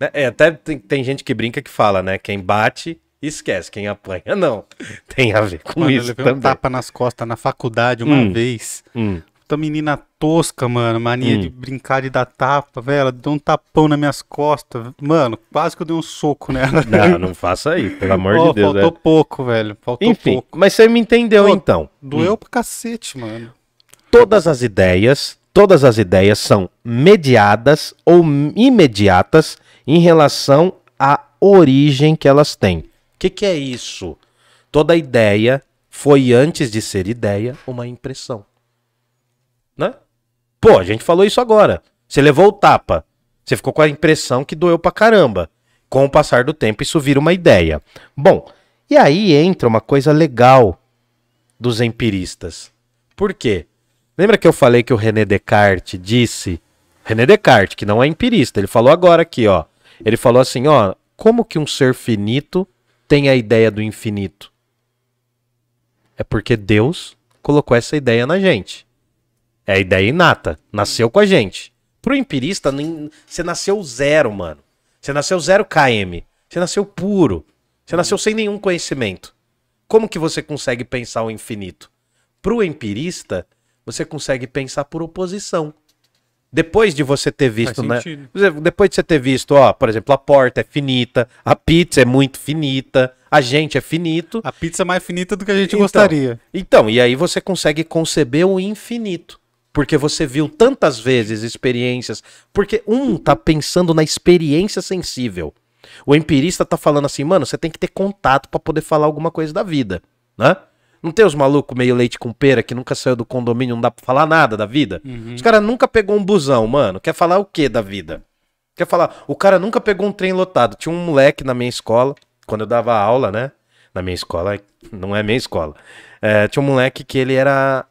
Né? É, até tem, tem, gente que brinca que fala, né? Quem bate, esquece. Quem apanha, não. Tem a ver com Mano, isso. Eu levei também. tapa nas costas na faculdade uma hum, vez. Hum. menina tosca, mano. Mania hum. de brincar de dar tapa, velho. Ela deu um tapão nas minhas costas. Mano, quase que eu dei um soco nela. Não, não faça aí, pelo amor oh, de Deus. Faltou velho. É. pouco, velho. Faltou Enfim, pouco. Mas você me entendeu então. Doeu hum. pra cacete, mano. Todas as ideias, todas as ideias são mediadas ou imediatas em relação à origem que elas têm. O que, que é isso? Toda ideia foi, antes de ser ideia, uma impressão. Pô, a gente falou isso agora. Você levou o tapa. Você ficou com a impressão que doeu pra caramba. Com o passar do tempo, isso vira uma ideia. Bom, e aí entra uma coisa legal dos empiristas. Por quê? Lembra que eu falei que o René Descartes disse. René Descartes, que não é empirista, ele falou agora aqui, ó. Ele falou assim, ó, como que um ser finito tem a ideia do infinito? É porque Deus colocou essa ideia na gente. É a ideia inata. Nasceu com a gente. Pro empirista, nem... você nasceu zero, mano. Você nasceu zero KM. Você nasceu puro. Você nasceu sem nenhum conhecimento. Como que você consegue pensar o infinito? Pro empirista, você consegue pensar por oposição. Depois de você ter visto, né? Depois de você ter visto, ó, por exemplo, a porta é finita, a pizza é muito finita, a gente é finito. A pizza é mais finita do que a gente então, gostaria. Então, e aí você consegue conceber o infinito porque você viu tantas vezes experiências, porque um tá pensando na experiência sensível. O empirista tá falando assim, mano, você tem que ter contato para poder falar alguma coisa da vida, né? Não tem os malucos meio leite com pera que nunca saiu do condomínio, não dá pra falar nada da vida? Uhum. Os caras nunca pegou um busão, mano. Quer falar o que da vida? Quer falar, o cara nunca pegou um trem lotado. Tinha um moleque na minha escola, quando eu dava aula, né? Na minha escola, não é minha escola. É, tinha um moleque que ele era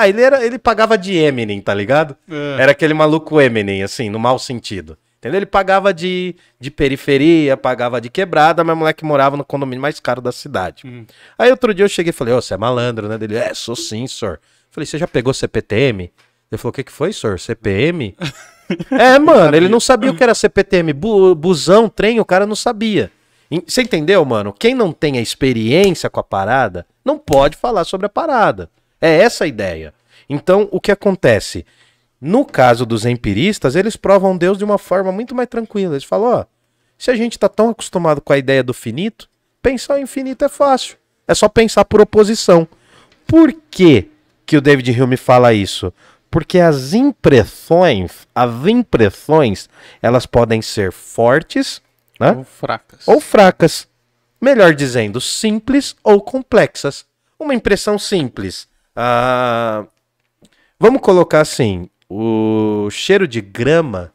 ah, ele, era, ele pagava de Eminem, tá ligado? É. Era aquele maluco Eminem, assim, no mau sentido. Entendeu? Ele pagava de, de periferia, pagava de quebrada, mas o moleque morava no condomínio mais caro da cidade. Hum. Aí outro dia eu cheguei e falei, ô, oh, você é malandro, né? Ele: é, sou sim, senhor. Falei, você já pegou CPTM? Ele falou, o que, que foi, senhor? CPM? é, mano, ele não sabia o que era CPTM. Bu, busão, trem, o cara não sabia. Você entendeu, mano? Quem não tem a experiência com a parada, não pode falar sobre a parada. É essa a ideia. Então, o que acontece? No caso dos empiristas, eles provam Deus de uma forma muito mais tranquila. Eles falam: ó, se a gente está tão acostumado com a ideia do finito, pensar o infinito é fácil. É só pensar por oposição. Por que, que o David Hume fala isso? Porque as impressões, as impressões, elas podem ser fortes né? ou fracas. Ou fracas. Melhor dizendo, simples ou complexas. Uma impressão simples ah, vamos colocar assim: o cheiro de grama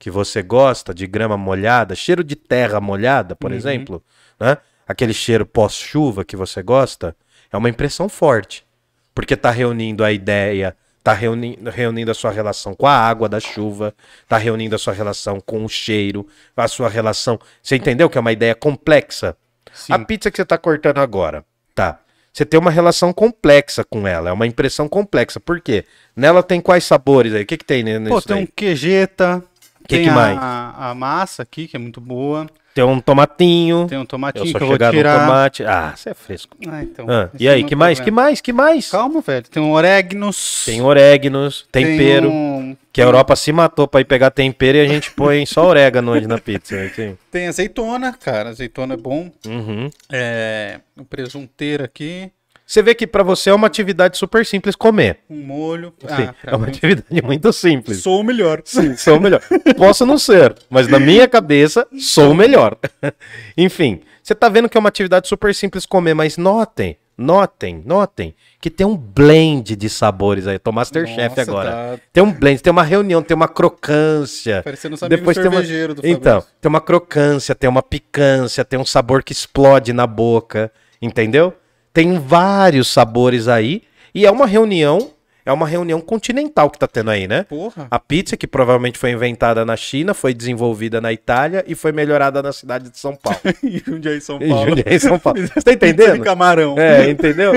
que você gosta, de grama molhada, cheiro de terra molhada, por uhum. exemplo, né? aquele cheiro pós-chuva que você gosta, é uma impressão forte. Porque está reunindo a ideia, está reuni reunindo a sua relação com a água da chuva, está reunindo a sua relação com o cheiro, a sua relação. Você entendeu que é uma ideia complexa? Sim. A pizza que você está cortando agora, tá? você tem uma relação complexa com ela, é uma impressão complexa. Por quê? Nela tem quais sabores aí? O que, que tem nesse Pô, tem daí? um quejeta, que tem que a, a, massa aqui, que é muito boa. Tem um tomatinho. Tem um tomatinho eu que eu vou tirar. tomate. Ah, você é fresco. Ah, então. Ah, e aí, é que mais? Que mais? Que mais? Calma, velho. Tem um orégnos. Tem orégnos, tempero. Tem um... Que a Europa se matou pra ir pegar tempero e a gente põe só orégano na pizza. Né, assim. Tem azeitona, cara. Azeitona é bom. Uhum. É, um presunteiro aqui. Você vê que para você é uma atividade super simples comer. Um molho. Ah, sim, ah, é uma mim... atividade muito simples. Sou o melhor. Sim, sou o melhor. Posso não ser, mas na minha cabeça, sou o melhor. Enfim, você tá vendo que é uma atividade super simples comer, mas notem, notem, notem que tem um blend de sabores aí. Eu tô Masterchef Nossa, agora. Tá... Tem um blend, tem uma reunião, tem uma crocância. Parecendo os Depois tem uma... do Então, tem uma crocância, tem uma picância, tem um sabor que explode na boca, entendeu? Tem vários sabores aí. E é uma reunião é uma reunião continental que tá tendo aí, né? Porra. A pizza, que provavelmente foi inventada na China, foi desenvolvida na Itália e foi melhorada na cidade de São Paulo. e Jundiaí, São Paulo. E Jundiaí, São Paulo. Você tá entendendo? De camarão. É, entendeu?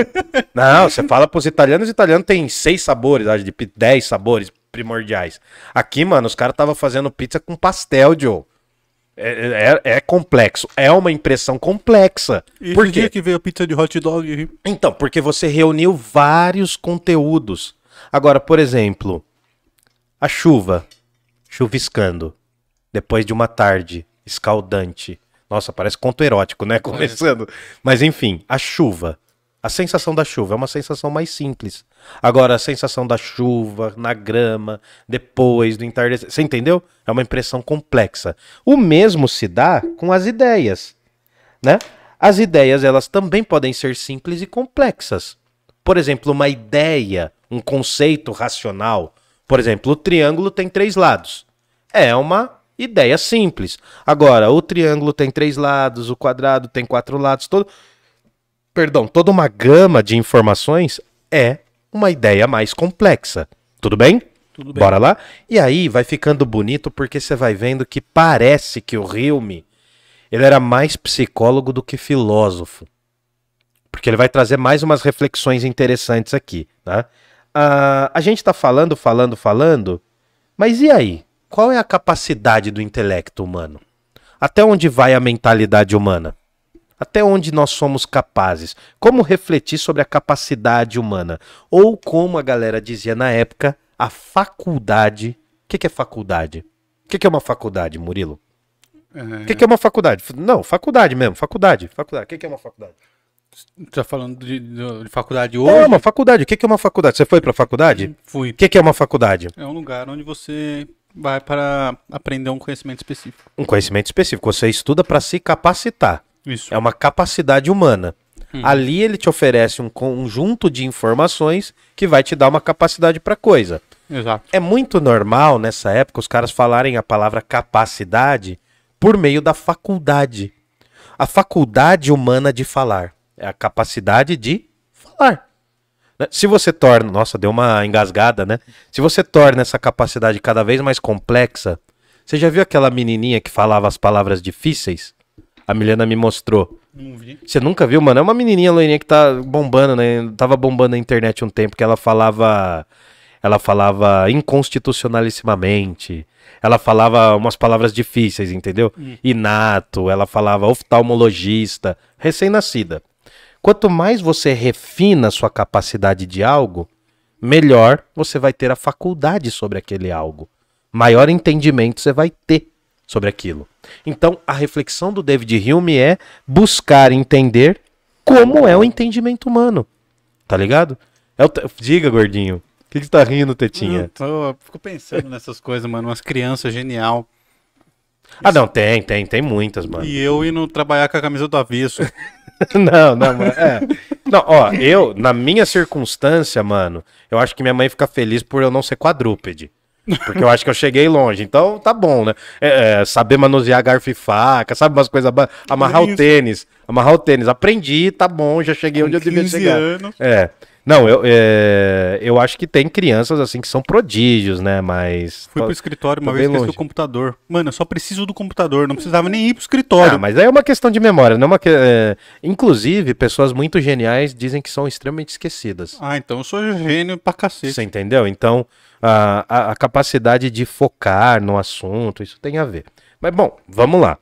Não, você fala pros italianos, italiano tem seis sabores, acho, de dez sabores primordiais. Aqui, mano, os caras tava fazendo pizza com pastel, Joe. É, é, é, complexo. É uma impressão complexa. E Por que veio a pizza de hot dog? Então, porque você reuniu vários conteúdos. Agora, por exemplo, a chuva chuviscando depois de uma tarde escaldante. Nossa, parece conto erótico, né? Começando. Mas enfim, a chuva a sensação da chuva é uma sensação mais simples. Agora, a sensação da chuva, na grama, depois do entardecer. Você entendeu? É uma impressão complexa. O mesmo se dá com as ideias. Né? As ideias, elas também podem ser simples e complexas. Por exemplo, uma ideia, um conceito racional. Por exemplo, o triângulo tem três lados. É uma ideia simples. Agora, o triângulo tem três lados, o quadrado tem quatro lados, todo perdão, toda uma gama de informações é uma ideia mais complexa. Tudo bem? Tudo bem. Bora lá? E aí vai ficando bonito porque você vai vendo que parece que o Hilme ele era mais psicólogo do que filósofo. Porque ele vai trazer mais umas reflexões interessantes aqui, né? Ah, a gente está falando, falando, falando, mas e aí? Qual é a capacidade do intelecto humano? Até onde vai a mentalidade humana? Até onde nós somos capazes? Como refletir sobre a capacidade humana? Ou como a galera dizia na época, a faculdade. O que, que, é faculdade? O que, que, é uma faculdade, Murilo? O é... que, que, é uma faculdade? Não, faculdade mesmo, faculdade, faculdade. O que, é uma faculdade? Você tá falando de, de, faculdade é hoje? É uma faculdade. O que, é uma faculdade? Você foi a faculdade? Fui. O que é uma faculdade? É um lugar onde você vai para aprender um conhecimento específico. Um conhecimento específico. Você estuda para se capacitar. Isso. É uma capacidade humana. Hum. Ali ele te oferece um conjunto de informações que vai te dar uma capacidade para coisa. Exato. É muito normal nessa época os caras falarem a palavra capacidade por meio da faculdade. A faculdade humana de falar. É a capacidade de falar. Né? Se você torna. Nossa, deu uma engasgada, né? Se você torna essa capacidade cada vez mais complexa. Você já viu aquela menininha que falava as palavras difíceis? A Milena me mostrou. Não vi. Você nunca viu, mano? É uma menininha loirinha que tá bombando, né? Tava bombando na internet um tempo que ela falava. Ela falava inconstitucionalissimamente. Ela falava umas palavras difíceis, entendeu? Hum. Inato, ela falava oftalmologista, recém-nascida. Quanto mais você refina sua capacidade de algo, melhor você vai ter a faculdade sobre aquele algo. Maior entendimento você vai ter sobre aquilo. Então, a reflexão do David Hume é buscar entender como é o entendimento humano. Tá ligado? É o Diga, gordinho. O que, que você tá rindo, Tetinha? Tô, eu fico pensando nessas coisas, mano. Umas crianças genial. Ah, não, tem, tem, tem muitas, mano. E eu indo trabalhar com a camisa do avesso. não, não, mano. É. Não, ó, eu, na minha circunstância, mano, eu acho que minha mãe fica feliz por eu não ser quadrúpede. Porque eu acho que eu cheguei longe. Então tá bom, né? É, é, saber manusear garfo e faca, sabe umas coisas. Amarrar é o tênis. Amarrar o tênis. Aprendi, tá bom, já cheguei Com onde eu devia chegar. Anos. É. Não, eu, é, eu acho que tem crianças assim que são prodígios, né? Mas. Fui tô, pro escritório uma vez esqueci o computador. Mano, eu só preciso do computador, não precisava nem ir pro escritório. Ah, mas aí é uma questão de memória, não é uma que... é... Inclusive, pessoas muito geniais dizem que são extremamente esquecidas. Ah, então eu sou gênio pra cacete. Você entendeu? Então, a, a, a capacidade de focar no assunto, isso tem a ver. Mas bom, vamos lá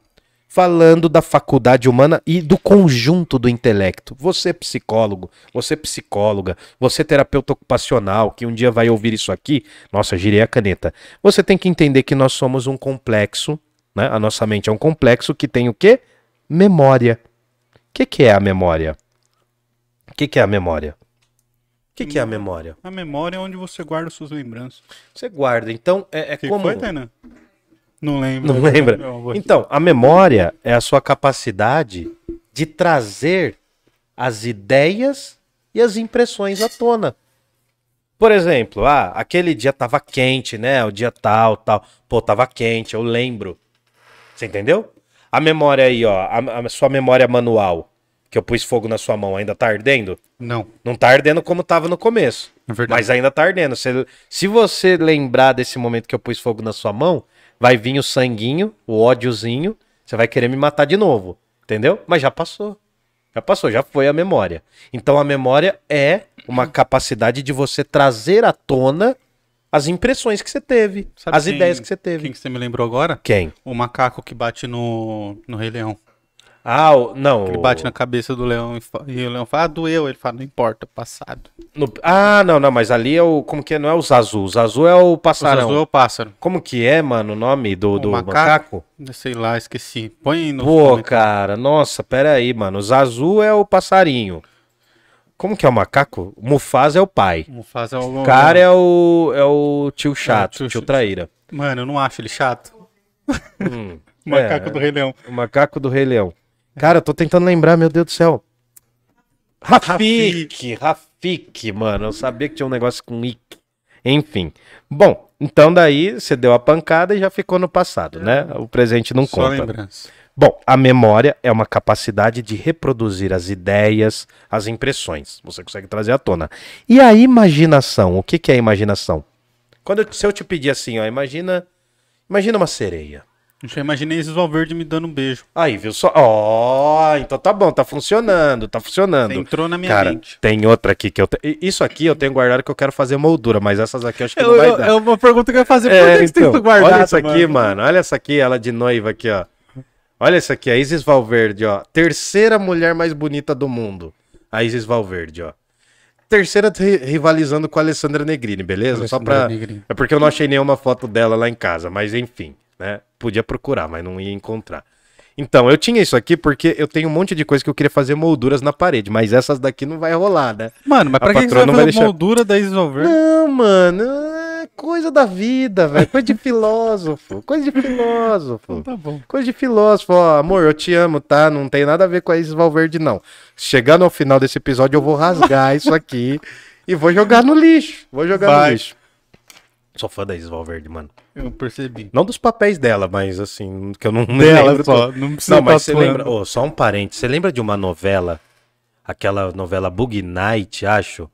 falando da faculdade humana e do conjunto do intelecto. Você é psicólogo, você é psicóloga, você é terapeuta ocupacional, que um dia vai ouvir isso aqui, nossa, girei a caneta. Você tem que entender que nós somos um complexo, né? A nossa mente é um complexo que tem o quê? Memória. O que, que é a memória? O que, que é a memória? O que, que, é a memória? A memória é onde você guarda suas lembranças. Você guarda, então é, é que como. Foi, não lembro. Não lembra? Não, então, a memória é a sua capacidade de trazer as ideias e as impressões à tona. Por exemplo, ah, aquele dia tava quente, né? O dia tal, tal. Pô, tava quente, eu lembro. Você entendeu? A memória aí, ó, a, a sua memória manual, que eu pus fogo na sua mão, ainda tá ardendo? Não. Não tá ardendo como tava no começo. É verdade. Mas ainda tá ardendo. Se, se você lembrar desse momento que eu pus fogo na sua mão, vai vir o sanguinho, o ódiozinho, você vai querer me matar de novo, entendeu? Mas já passou. Já passou, já foi a memória. Então a memória é uma capacidade de você trazer à tona as impressões que você teve, Sabe as quem, ideias que você teve. Quem que você me lembrou agora? Quem? O macaco que bate no, no Rei Leão. Ah, o, não. Ele bate o... na cabeça do leão e, e, o leão fala, ah, doeu. Ele fala, não importa, passado. No... Ah, não, não, mas ali é o. Como que é? Não é os azul. Os azul é o pássaro. Os azul é o pássaro. Como que é, mano, o nome do, do macaco? macaco? Sei lá, esqueci. Põe no. Pô, comentário. cara, nossa, pera aí, mano. Os azul é o passarinho. Como que é o macaco? Mufaz é o pai. Mufaz é o. Cara é o, é o tio é, chato, é, tio, tio traíra. Mano, eu não acho ele chato. Hum, macaco é, do Rei Leão. O macaco do Rei Leão. Cara, eu tô tentando lembrar, meu Deus do céu. Rafik, Rafik, mano. Eu sabia que tinha um negócio com Ick. Enfim. Bom, então daí você deu a pancada e já ficou no passado, né? O presente não Só conta. Lembrança. Bom, a memória é uma capacidade de reproduzir as ideias, as impressões. Você consegue trazer à tona. E a imaginação? O que, que é a imaginação? Quando, se eu te pedir assim, ó, imagina, imagina uma sereia. Eu já imaginei esses Valverde me dando um beijo. Aí, viu só? Ó, oh, então tá bom, tá funcionando, tá funcionando. entrou na minha Cara, mente. tem outra aqui que eu tenho. Isso aqui eu tenho guardado que eu quero fazer moldura, mas essas aqui eu acho que eu, é não vai eu, dar. É uma pergunta que eu ia fazer. Por que então, você tem então, guardado, Olha essa aqui, mano. mano. Olha essa aqui, ela de noiva aqui, ó. Olha essa aqui, a Isis Valverde, ó. Terceira mulher mais bonita do mundo. A Isis Valverde, ó terceira rivalizando com a Alessandra Negrini, beleza? Alessandra Só pra. Negrini. É porque eu não achei nenhuma foto dela lá em casa, mas enfim né? Podia procurar, mas não ia encontrar. Então, eu tinha isso aqui porque eu tenho um monte de coisa que eu queria fazer molduras na parede, mas essas daqui não vai rolar, né? Mano, mas a pra que, que você vai não vai deixar... moldura da Isolver? Não, mano, é coisa da vida, velho. Coisa de filósofo, coisa de filósofo. Então tá bom. Coisa de filósofo, ó, amor, eu te amo, tá? Não tem nada a ver com a Isolverde, não. Chegando ao final desse episódio, eu vou rasgar isso aqui e vou jogar no lixo. Vou jogar vai. no lixo. Sou fã da Isis Valverde, mano. Eu percebi. Não dos papéis dela, mas assim, que eu não dela lembro. Só, não precisa Não, mas você lembra. Oh, só um parente. Você lembra de uma novela? Aquela novela Bug Night, acho?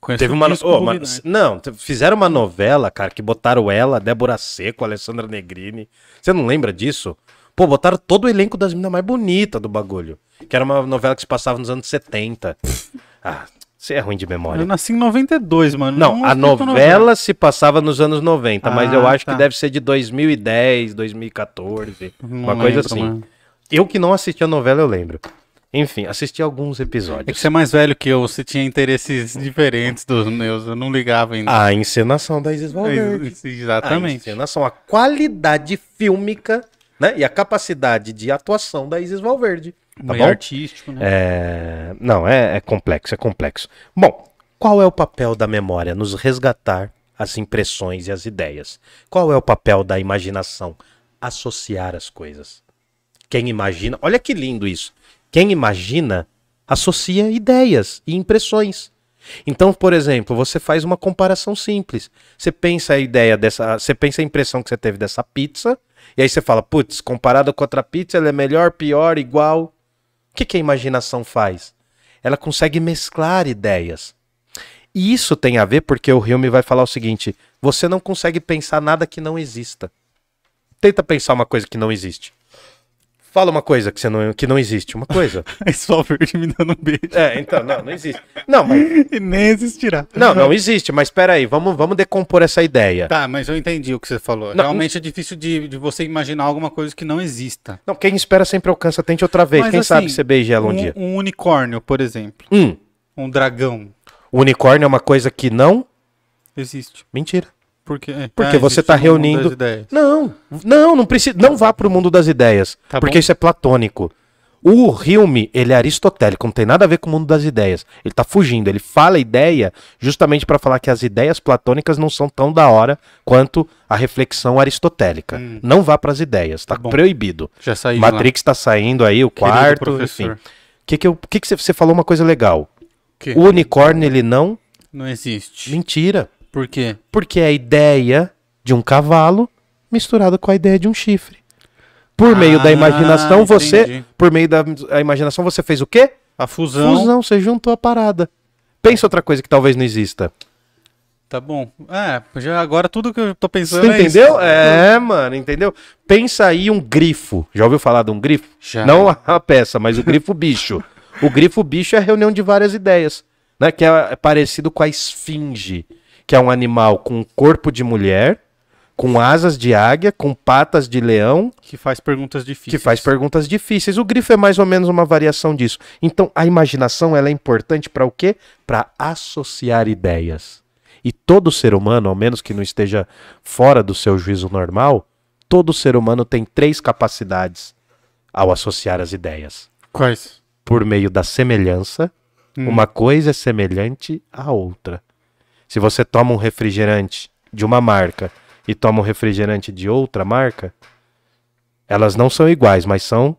Conheço Teve uma, oh, uma Não, fizeram uma novela, cara, que botaram ela, Débora Seco, Alessandra Negrini. Você não lembra disso? Pô, botaram todo o elenco das meninas mais bonitas do bagulho. Que era uma novela que se passava nos anos 70. ah, você é ruim de memória. Eu nasci em 92, mano. Não, não a novela se passava nos anos 90, ah, mas eu ah, acho tá. que deve ser de 2010, 2014, não uma lembro, coisa assim. Mano. Eu que não assisti a novela, eu lembro. Enfim, assisti alguns episódios. É que você é mais velho que eu, você tinha interesses diferentes dos meus, eu não ligava ainda. A encenação da Isis Valverde. Exatamente. A encenação, a qualidade fílmica né, e a capacidade de atuação da Isis Valverde. Tá Meio bom? artístico, né? É... Não, é, é complexo, é complexo. Bom, qual é o papel da memória? Nos resgatar as impressões e as ideias. Qual é o papel da imaginação? Associar as coisas. Quem imagina, olha que lindo isso. Quem imagina associa ideias e impressões. Então, por exemplo, você faz uma comparação simples. Você pensa a ideia dessa, você pensa a impressão que você teve dessa pizza, e aí você fala, putz, comparada com outra pizza, ela é melhor, pior, igual que, que a imaginação faz? Ela consegue mesclar ideias. E isso tem a ver porque o Hume vai falar o seguinte: você não consegue pensar nada que não exista. Tenta pensar uma coisa que não existe. Fala uma coisa que, você não, que não existe, uma coisa. Aí só verde me dando um beijo. É, então, não, não existe. Não, mas... E nem existirá. Não, não existe, mas peraí, vamos, vamos decompor essa ideia. Tá, mas eu entendi o que você falou. Não, Realmente é difícil de, de você imaginar alguma coisa que não exista. Não, quem espera sempre alcança, tente outra vez. Mas, quem assim, sabe você beija ela um, um, dia. Um unicórnio, por exemplo. Hum. Um dragão. O unicórnio é uma coisa que não... Existe. Mentira. Porque, é, porque ah, você está reunindo. Não, não, não precisa. Não vá para o mundo das ideias. Tá porque bom. isso é platônico. O Hilme ele é aristotélico, não tem nada a ver com o mundo das ideias. Ele está fugindo, ele fala ideia justamente para falar que as ideias platônicas não são tão da hora quanto a reflexão aristotélica. Hum. Não vá para as ideias, está tá proibido. Já saiu. Matrix está saindo aí, o quarto, enfim. O que, que, eu, que, que você, você falou uma coisa legal? Que? O unicórnio, ele não. Não existe. Mentira. Por quê? Porque é a ideia de um cavalo misturada com a ideia de um chifre. Por ah, meio da ah, imaginação, entendi. você. Por meio da imaginação, você fez o quê? A fusão. Fusão, você juntou a parada. Pensa outra coisa que talvez não exista. Tá bom. É, já agora tudo que eu tô pensando. Você é entendeu? É, é, mano, entendeu? Pensa aí um grifo. Já ouviu falar de um grifo? Já. Não a peça, mas o grifo bicho. o grifo bicho é a reunião de várias ideias, né? Que é parecido com a esfinge que é um animal com corpo de mulher, com asas de águia, com patas de leão. Que faz perguntas difíceis. Que faz perguntas difíceis. O grifo é mais ou menos uma variação disso. Então, a imaginação ela é importante para o quê? Para associar ideias. E todo ser humano, ao menos que não esteja fora do seu juízo normal, todo ser humano tem três capacidades ao associar as ideias. Quais? Por meio da semelhança. Hum. Uma coisa é semelhante à outra. Se você toma um refrigerante de uma marca e toma um refrigerante de outra marca, elas não são iguais, mas são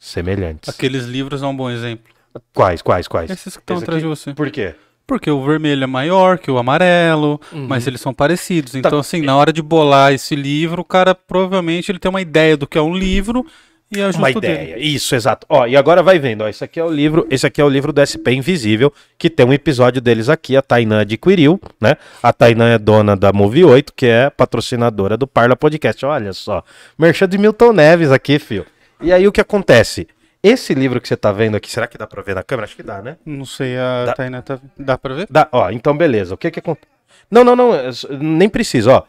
semelhantes. Aqueles livros são um bom exemplo. Quais, quais, quais? Esses que estão Esse atrás de você. Por quê? Porque o vermelho é maior que o amarelo, uhum. mas eles são parecidos. Tá. Então, tá. assim, na hora de bolar esse livro, o cara provavelmente ele tem uma ideia do que é um livro e ajuda é uma ideia. Dele. Isso, exato. Ó, e agora vai vendo, ó, esse aqui é o livro, esse aqui é o livro do SP Invisível, que tem um episódio deles aqui, a Tainã adquiriu, né? A Tainã é dona da Move 8, que é patrocinadora do Parla Podcast. Olha só, merchan de Milton Neves aqui, fio. E aí o que acontece? Esse livro que você tá vendo aqui, será que dá para ver na câmera? Acho que dá, né? Não sei, a dá... Tainá tá... Dá para ver? Dá, ó, então beleza. O que que acontece? Não, não, não, nem precisa, ó.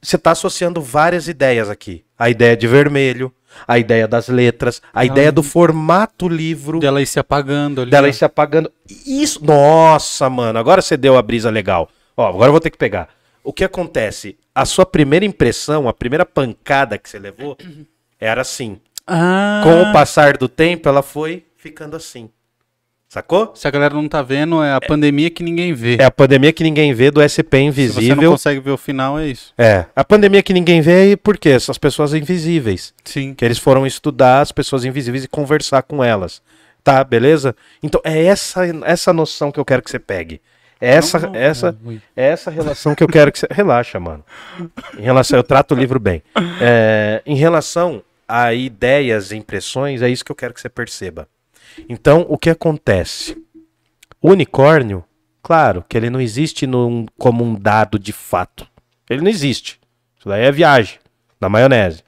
Você tá associando várias ideias aqui. A ideia de vermelho, a ideia das letras, a ideia do formato livro. Dela ir se apagando ali. Dela né? ir se apagando. Isso. Nossa, mano, agora você deu a brisa legal. Ó, agora eu vou ter que pegar. O que acontece? A sua primeira impressão, a primeira pancada que você levou, era assim. Ah. Com o passar do tempo, ela foi ficando assim. Sacou? Se a galera não tá vendo, é a é, pandemia que ninguém vê. É a pandemia que ninguém vê do SP invisível. Se você não consegue ver o final, é isso. É. A pandemia que ninguém vê, e é por quê? Essas pessoas invisíveis. Sim. Que eles foram estudar as pessoas invisíveis e conversar com elas. Tá, beleza? Então é essa, essa noção que eu quero que você pegue. É essa, não, não, essa, é essa relação que eu quero que você. Relaxa, mano. Em relação, eu trato o livro bem. É, em relação a ideias e impressões, é isso que eu quero que você perceba. Então, o que acontece? O unicórnio, claro, que ele não existe num, como um dado de fato. Ele não existe. Isso daí é viagem na maionese.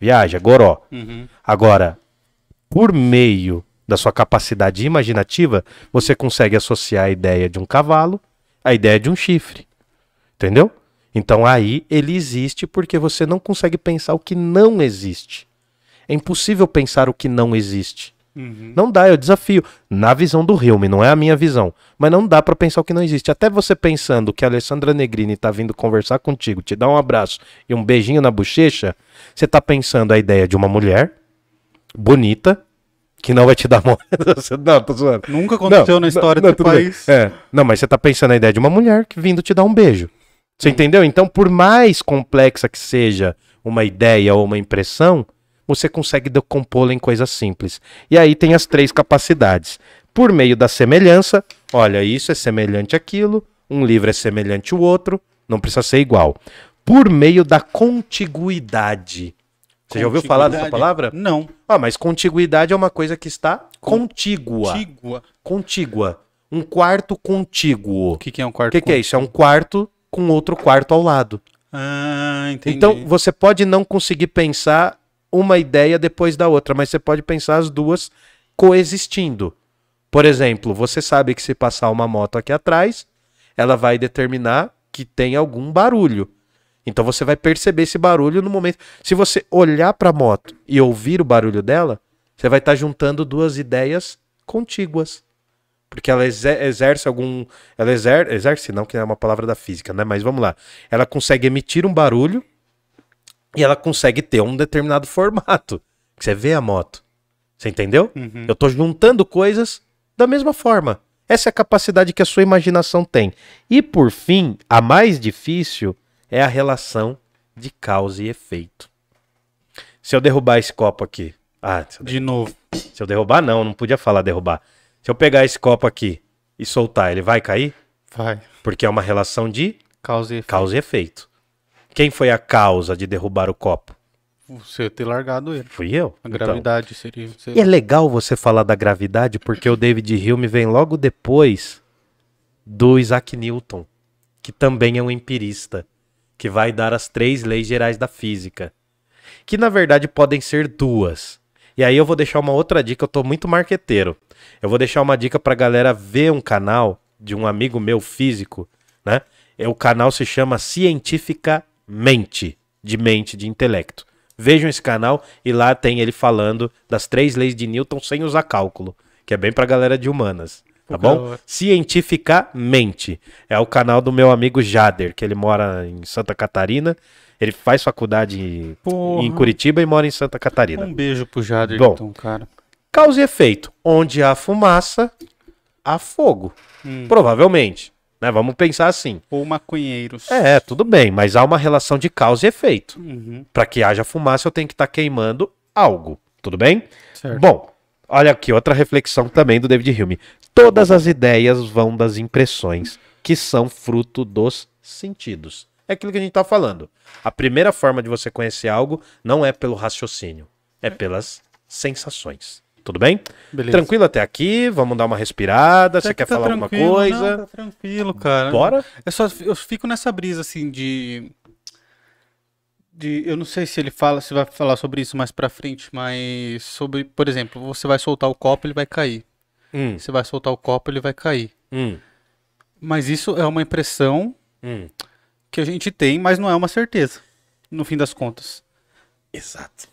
Viagem, é goró. Uhum. Agora, por meio da sua capacidade imaginativa, você consegue associar a ideia de um cavalo à ideia de um chifre. Entendeu? Então aí ele existe porque você não consegue pensar o que não existe. É impossível pensar o que não existe. Uhum. Não dá, eu desafio. Na visão do Hilme, não é a minha visão. Mas não dá para pensar o que não existe. Até você pensando que a Alessandra Negrini tá vindo conversar contigo, te dar um abraço e um beijinho na bochecha, você tá pensando a ideia de uma mulher bonita, que não vai te dar mole. não, tô zoando. Nunca aconteceu não, na história não, do não, país. É. Não, mas você tá pensando a ideia de uma mulher que vindo te dar um beijo. Você hum. entendeu? Então, por mais complexa que seja uma ideia ou uma impressão, você consegue decompô-la em coisas simples. E aí tem as três capacidades. Por meio da semelhança, olha, isso é semelhante àquilo, um livro é semelhante ao outro, não precisa ser igual. Por meio da contiguidade. Você já ouviu falar dessa palavra? Não. Ah, mas contiguidade é uma coisa que está contígua. Contígua. Contígua. Um quarto contíguo. O que, que é um quarto? O que, que é isso? É um quarto com outro quarto ao lado. Ah, entendi. Então você pode não conseguir pensar uma ideia depois da outra, mas você pode pensar as duas coexistindo. Por exemplo, você sabe que se passar uma moto aqui atrás, ela vai determinar que tem algum barulho. Então você vai perceber esse barulho no momento. Se você olhar para a moto e ouvir o barulho dela, você vai estar tá juntando duas ideias contíguas. Porque ela exerce algum. Ela exer, exerce, não, que é uma palavra da física, né? Mas vamos lá. Ela consegue emitir um barulho e ela consegue ter um determinado formato. você vê a moto. Você entendeu? Uhum. Eu tô juntando coisas da mesma forma. Essa é a capacidade que a sua imaginação tem. E por fim, a mais difícil é a relação de causa e efeito. Se eu derrubar esse copo aqui. Ah, de novo. Se eu derrubar, não, não podia falar derrubar. Se eu pegar esse copo aqui e soltar, ele vai cair? Vai. Porque é uma relação de causa e efeito. Causa e efeito. Quem foi a causa de derrubar o copo? Você ter largado ele. Fui eu. A então. gravidade então. seria, E é legal você falar da gravidade, porque o David Hume vem logo depois do Isaac Newton, que também é um empirista, que vai dar as três leis gerais da física. Que na verdade podem ser duas. E aí eu vou deixar uma outra dica, eu tô muito marqueteiro. Eu vou deixar uma dica pra galera ver um canal de um amigo meu físico, né? É, o canal se chama Científica mente, de mente, de intelecto. Vejam esse canal e lá tem ele falando das três leis de Newton sem usar cálculo, que é bem pra galera de humanas. Tá bom? Cientificamente. É o canal do meu amigo Jader, que ele mora em Santa Catarina. Ele faz faculdade Porra. em Curitiba e mora em Santa Catarina. Um beijo pro Jader, bom, então, cara. Causa e efeito. Onde há fumaça, há fogo. Hum. Provavelmente. Né? Vamos pensar assim. Ou maconheiros. É, tudo bem, mas há uma relação de causa e efeito. Uhum. Para que haja fumaça, eu tenho que estar tá queimando algo. Tudo bem? Certo. Bom, olha aqui, outra reflexão também do David Hume. Todas tá as ideias vão das impressões, que são fruto dos sentidos. É aquilo que a gente está falando. A primeira forma de você conhecer algo não é pelo raciocínio, é, é. pelas sensações. Tudo bem? Beleza. Tranquilo até aqui, vamos dar uma respirada. Até Você tá quer tá falar alguma coisa? Não, tá tranquilo, cara. Bora? Eu só eu fico nessa brisa assim de de eu não sei se ele fala, se vai falar sobre isso mais para frente, mas sobre, por exemplo, você vai soltar o copo, ele vai cair. Hum. Você vai soltar o copo, ele vai cair. Hum. Mas isso é uma impressão hum. que a gente tem, mas não é uma certeza, no fim das contas. Exato.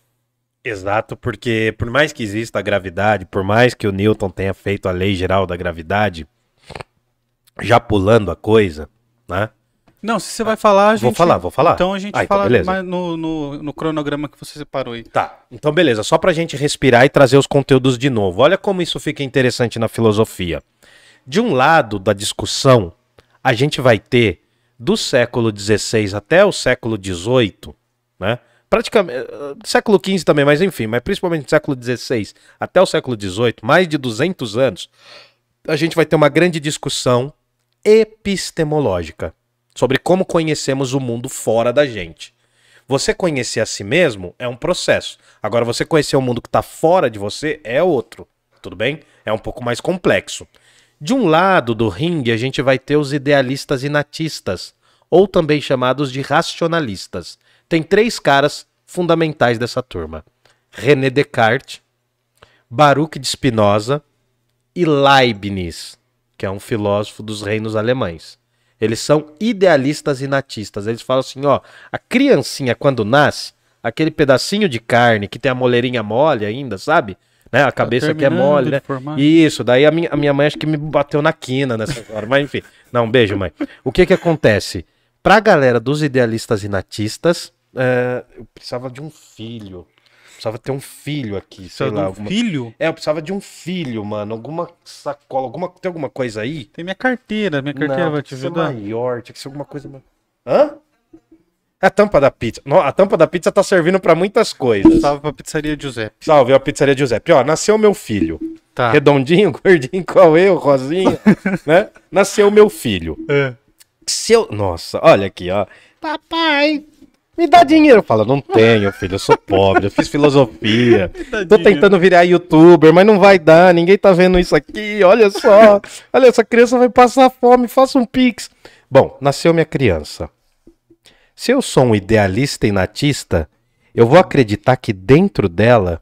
Exato, porque por mais que exista a gravidade, por mais que o Newton tenha feito a lei geral da gravidade, já pulando a coisa, né? Não, se você vai falar, a gente... Vou falar, vou falar. Então a gente ah, então fala beleza. No, no, no, cronograma que você separou aí. Tá, então beleza. Só pra gente respirar e trazer os conteúdos de novo. Olha como isso fica interessante na filosofia. De um lado da discussão, a gente vai ter do século XVI até o século XVIII, né? praticamente eh, século XV também, mas enfim, mas principalmente século XVI até o século XVIII, mais de 200 anos, a gente vai ter uma grande discussão epistemológica sobre como conhecemos o mundo fora da gente. Você conhecer a si mesmo é um processo. Agora, você conhecer o mundo que está fora de você é outro. Tudo bem? É um pouco mais complexo. De um lado do ringue, a gente vai ter os idealistas e natistas, ou também chamados de racionalistas tem três caras fundamentais dessa turma: René Descartes, Baruch de Spinoza e Leibniz, que é um filósofo dos reinos alemães. Eles são idealistas e natistas. Eles falam assim: ó, a criancinha quando nasce, aquele pedacinho de carne que tem a moleirinha mole ainda, sabe? Né? A tá cabeça tá que é mole, né? Isso, daí a minha, a minha mãe acho que me bateu na quina nessa hora, mas enfim. Não, um beijo, mãe. O que que acontece? Pra galera dos idealistas e natistas, é, eu precisava de um filho. Precisava ter um filho aqui, sei lá. Um alguma... filho? É, eu precisava de um filho, mano. Alguma sacola, alguma... tem alguma coisa aí? Tem minha carteira, minha carteira Não, vai te ajudar. maior, tinha que ser alguma coisa maior. Hã? A tampa da pizza. A tampa da pizza tá servindo para muitas coisas. Salve pra pizzaria Giuseppe. Salve a pizzaria Giuseppe. Ó, nasceu meu filho. Tá. Redondinho, gordinho, qual eu, rosinha, né? Nasceu meu filho. É. Seu. Nossa, olha aqui, ó. Papai, me dá dinheiro. Fala, não tenho, filho, eu sou pobre, eu fiz filosofia. Tô tentando virar youtuber, mas não vai dar, ninguém tá vendo isso aqui. Olha só, olha, essa criança vai passar fome, faça um pix. Bom, nasceu minha criança. Se eu sou um idealista e natista, eu vou acreditar que dentro dela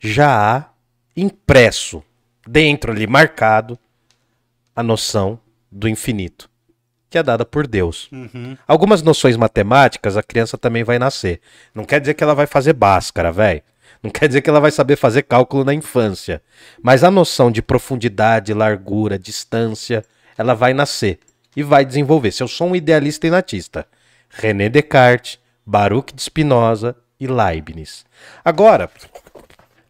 já há impresso, dentro ali marcado, a noção do infinito que é dada por Deus. Uhum. Algumas noções matemáticas a criança também vai nascer. Não quer dizer que ela vai fazer báscara, velho. Não quer dizer que ela vai saber fazer cálculo na infância. Mas a noção de profundidade, largura, distância, ela vai nascer e vai desenvolver. Se eu sou um idealista e natista, René Descartes, Baruch de Spinoza e Leibniz. Agora,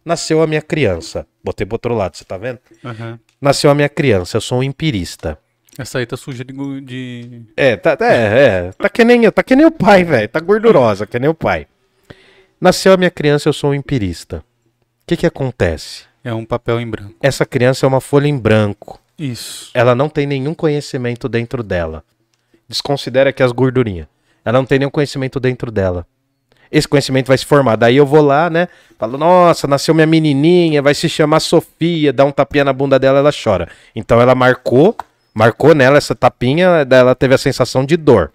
nasceu a minha criança. Botei pro outro lado, você tá vendo? Uhum. Nasceu a minha criança, eu sou um empirista. Essa aí tá suja de. de... É, tá, é, é, tá, que nem, tá que nem o pai, velho. Tá gordurosa, que nem o pai. Nasceu a minha criança, eu sou um empirista. O que, que acontece? É um papel em branco. Essa criança é uma folha em branco. Isso. Ela não tem nenhum conhecimento dentro dela. Desconsidera que as gordurinhas. Ela não tem nenhum conhecimento dentro dela. Esse conhecimento vai se formar. Daí eu vou lá, né? Falo, nossa, nasceu minha menininha, vai se chamar Sofia, dá um tapinha na bunda dela, ela chora. Então ela marcou marcou nela essa tapinha, ela teve a sensação de dor.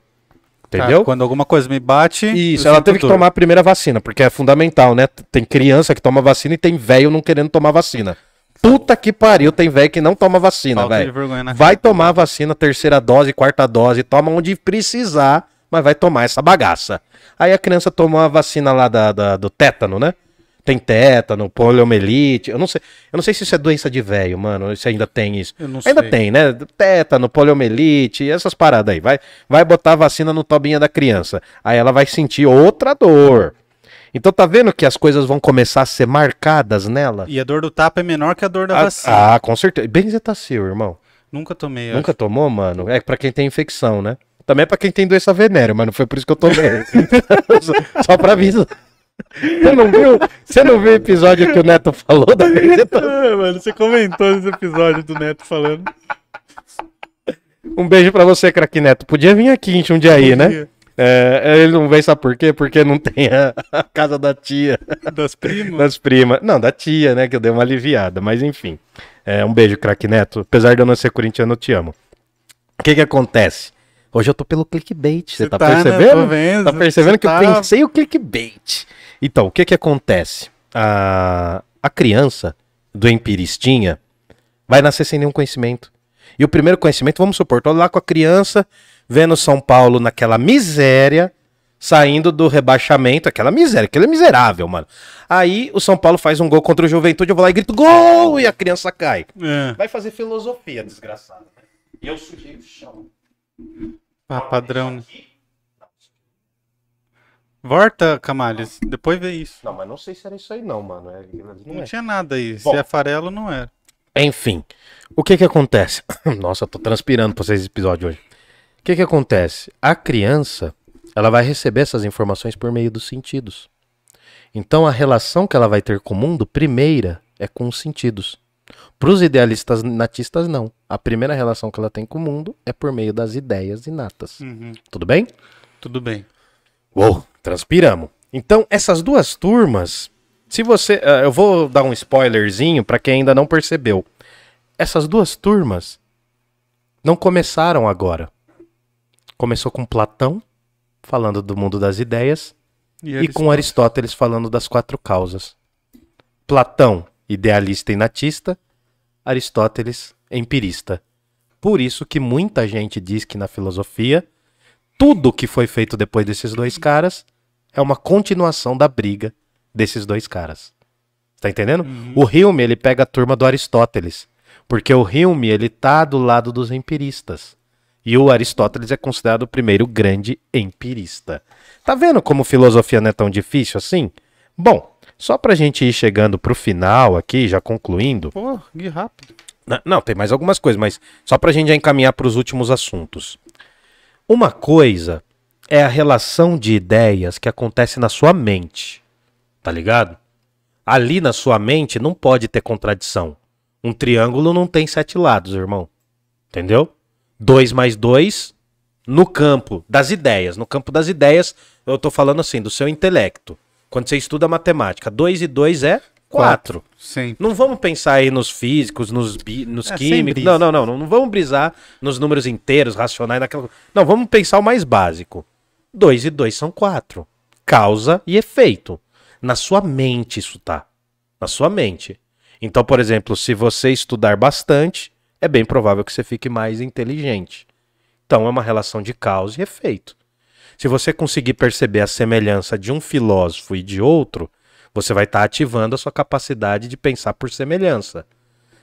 Tá, Entendeu? Ah, quando alguma coisa me bate. Isso, ela teve que tomar a primeira vacina, porque é fundamental, né? Tem criança que toma vacina e tem velho não querendo tomar vacina. Puta que pariu, tem velho que não toma vacina, velho. Vai tomar a vacina, terceira dose, quarta dose, toma onde precisar, mas vai tomar essa bagaça. Aí a criança tomou a vacina lá da, da do tétano, né? tem tétano, poliomielite. Eu não sei, eu não sei se isso é doença de velho, mano, se ainda tem isso. ainda sei. tem, né? Tétano, poliomielite, essas paradas aí. Vai, vai botar a vacina no tobinha da criança. Aí ela vai sentir outra dor. Então tá vendo que as coisas vão começar a ser marcadas nela? E a dor do tapa é menor que a dor da a, ah, vacina. Ah, com certeza. Benzetacil, irmão. Nunca tomei. Nunca acho. tomou, mano? É para quem tem infecção, né? Também é pra quem tem doença venérea, mas não foi por isso que eu tomei. só, só pra avisar. Você não viu? Você não viu o episódio que o Neto falou da apresentação? É, mano, você comentou esse episódio do Neto falando. Um beijo para você, craque Neto. Podia vir aqui um dia aí, né? É, ele não vem, sabe por quê? Porque não tem a, a casa da tia. Das primas. Das primas. Não, da tia, né? Que eu dei uma aliviada, mas enfim. É, um beijo, craque Neto. Apesar de eu não ser corintiano, eu te amo. O que que acontece? Hoje eu tô pelo clickbait, você, tá, tá, né? percebendo? Né? Vendo, tá percebendo que tá... eu pensei o clickbait. Então, o que que acontece? A, a criança do empiristinha vai nascer sem nenhum conhecimento. E o primeiro conhecimento, vamos supor, tô lá com a criança, vendo São Paulo naquela miséria, saindo do rebaixamento, aquela miséria, aquele é miserável, mano. Aí o São Paulo faz um gol contra o Juventude, eu vou lá e grito gol e a criança cai. É. Vai fazer filosofia, desgraçado. E eu sujeito o chão. Ah, padrão. Aqui, né? Volta, Camales. Depois vê isso. Não, mas não sei se era isso aí, não, mano. É não, não é. tinha nada aí. Bom, se é farelo, não era. Enfim, o que que acontece? Nossa, eu tô transpirando pra vocês esse episódio hoje. O que que acontece? A criança, ela vai receber essas informações por meio dos sentidos. Então, a relação que ela vai ter com o mundo, primeira, é com os sentidos. Para os idealistas natistas, não. A primeira relação que ela tem com o mundo é por meio das ideias inatas. Uhum. Tudo bem? Tudo bem. Uou! Transpiramos. Então, essas duas turmas, se você. Uh, eu vou dar um spoilerzinho para quem ainda não percebeu. Essas duas turmas não começaram agora. Começou com Platão, falando do mundo das ideias, e, e com Aristóteles falando das quatro causas. Platão, idealista e natista, Aristóteles, empirista. Por isso que muita gente diz que na filosofia, tudo que foi feito depois desses dois caras é uma continuação da briga desses dois caras. Tá entendendo? Uhum. O Hilme, ele pega a turma do Aristóteles. Porque o Hilme, ele tá do lado dos empiristas. E o Aristóteles é considerado o primeiro grande empirista. Tá vendo como filosofia não é tão difícil assim? Bom, só pra gente ir chegando pro final aqui, já concluindo. Pô, que rápido. Não, não tem mais algumas coisas, mas só pra gente já encaminhar para os últimos assuntos. Uma coisa é a relação de ideias que acontece na sua mente. Tá ligado? Ali na sua mente não pode ter contradição. Um triângulo não tem sete lados, irmão. Entendeu? Dois mais dois no campo das ideias. No campo das ideias, eu tô falando assim, do seu intelecto. Quando você estuda matemática, dois e dois é quatro. Sempre. Não vamos pensar aí nos físicos, nos, bi, nos é, químicos. Não, não, não. Não vamos brisar nos números inteiros, racionais, naquela. Não, vamos pensar o mais básico. 2 e 2 são 4. Causa e efeito. Na sua mente isso tá. Na sua mente. Então, por exemplo, se você estudar bastante, é bem provável que você fique mais inteligente. Então, é uma relação de causa e efeito. Se você conseguir perceber a semelhança de um filósofo e de outro, você vai estar tá ativando a sua capacidade de pensar por semelhança.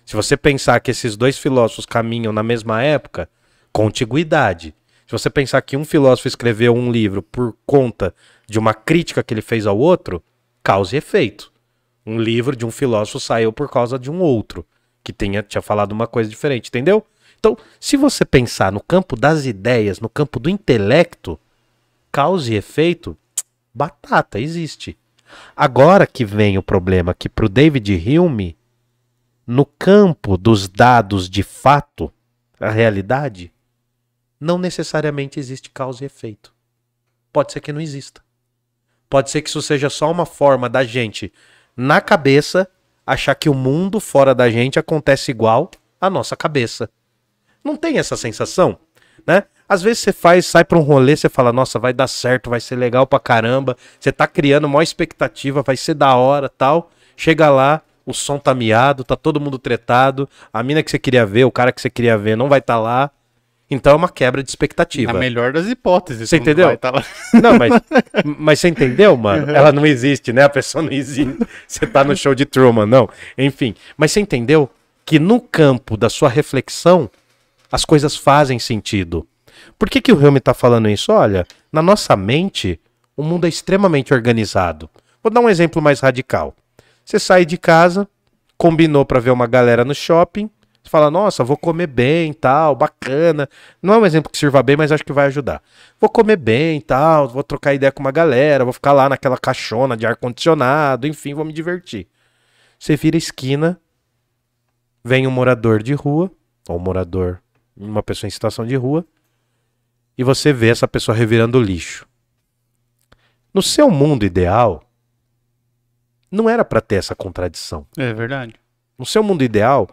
Se você pensar que esses dois filósofos caminham na mesma época, contiguidade. Se você pensar que um filósofo escreveu um livro por conta de uma crítica que ele fez ao outro, causa e efeito. Um livro de um filósofo saiu por causa de um outro que tenha tinha falado uma coisa diferente, entendeu? Então, se você pensar no campo das ideias, no campo do intelecto, causa e efeito, batata existe. Agora que vem o problema que para o David Hume, no campo dos dados de fato, a realidade, não necessariamente existe causa e efeito. Pode ser que não exista. Pode ser que isso seja só uma forma da gente, na cabeça, achar que o mundo fora da gente acontece igual à nossa cabeça. Não tem essa sensação, né? Às vezes você faz, sai para um rolê, você fala, nossa, vai dar certo, vai ser legal pra caramba. Você tá criando maior expectativa, vai ser da hora, tal. Chega lá, o som tá miado, tá todo mundo tretado, a mina que você queria ver, o cara que você queria ver não vai estar tá lá. Então é uma quebra de expectativa. Na melhor das hipóteses. Você entendeu? Tá não, mas, mas você entendeu, mano? Uhum. Ela não existe, né? A pessoa não existe. Você tá no show de Truman, não. Enfim, mas você entendeu que no campo da sua reflexão, as coisas fazem sentido. Por que, que o Hilme tá falando isso? Olha, na nossa mente, o mundo é extremamente organizado. Vou dar um exemplo mais radical. Você sai de casa, combinou para ver uma galera no shopping, você fala, nossa, vou comer bem, tal, bacana. Não é um exemplo que sirva bem, mas acho que vai ajudar. Vou comer bem, tal, vou trocar ideia com uma galera, vou ficar lá naquela caixona de ar-condicionado, enfim, vou me divertir. Você vira esquina, vem um morador de rua, ou um morador, uma pessoa em situação de rua, e você vê essa pessoa revirando lixo. No seu mundo ideal, não era para ter essa contradição. É verdade. No seu mundo ideal,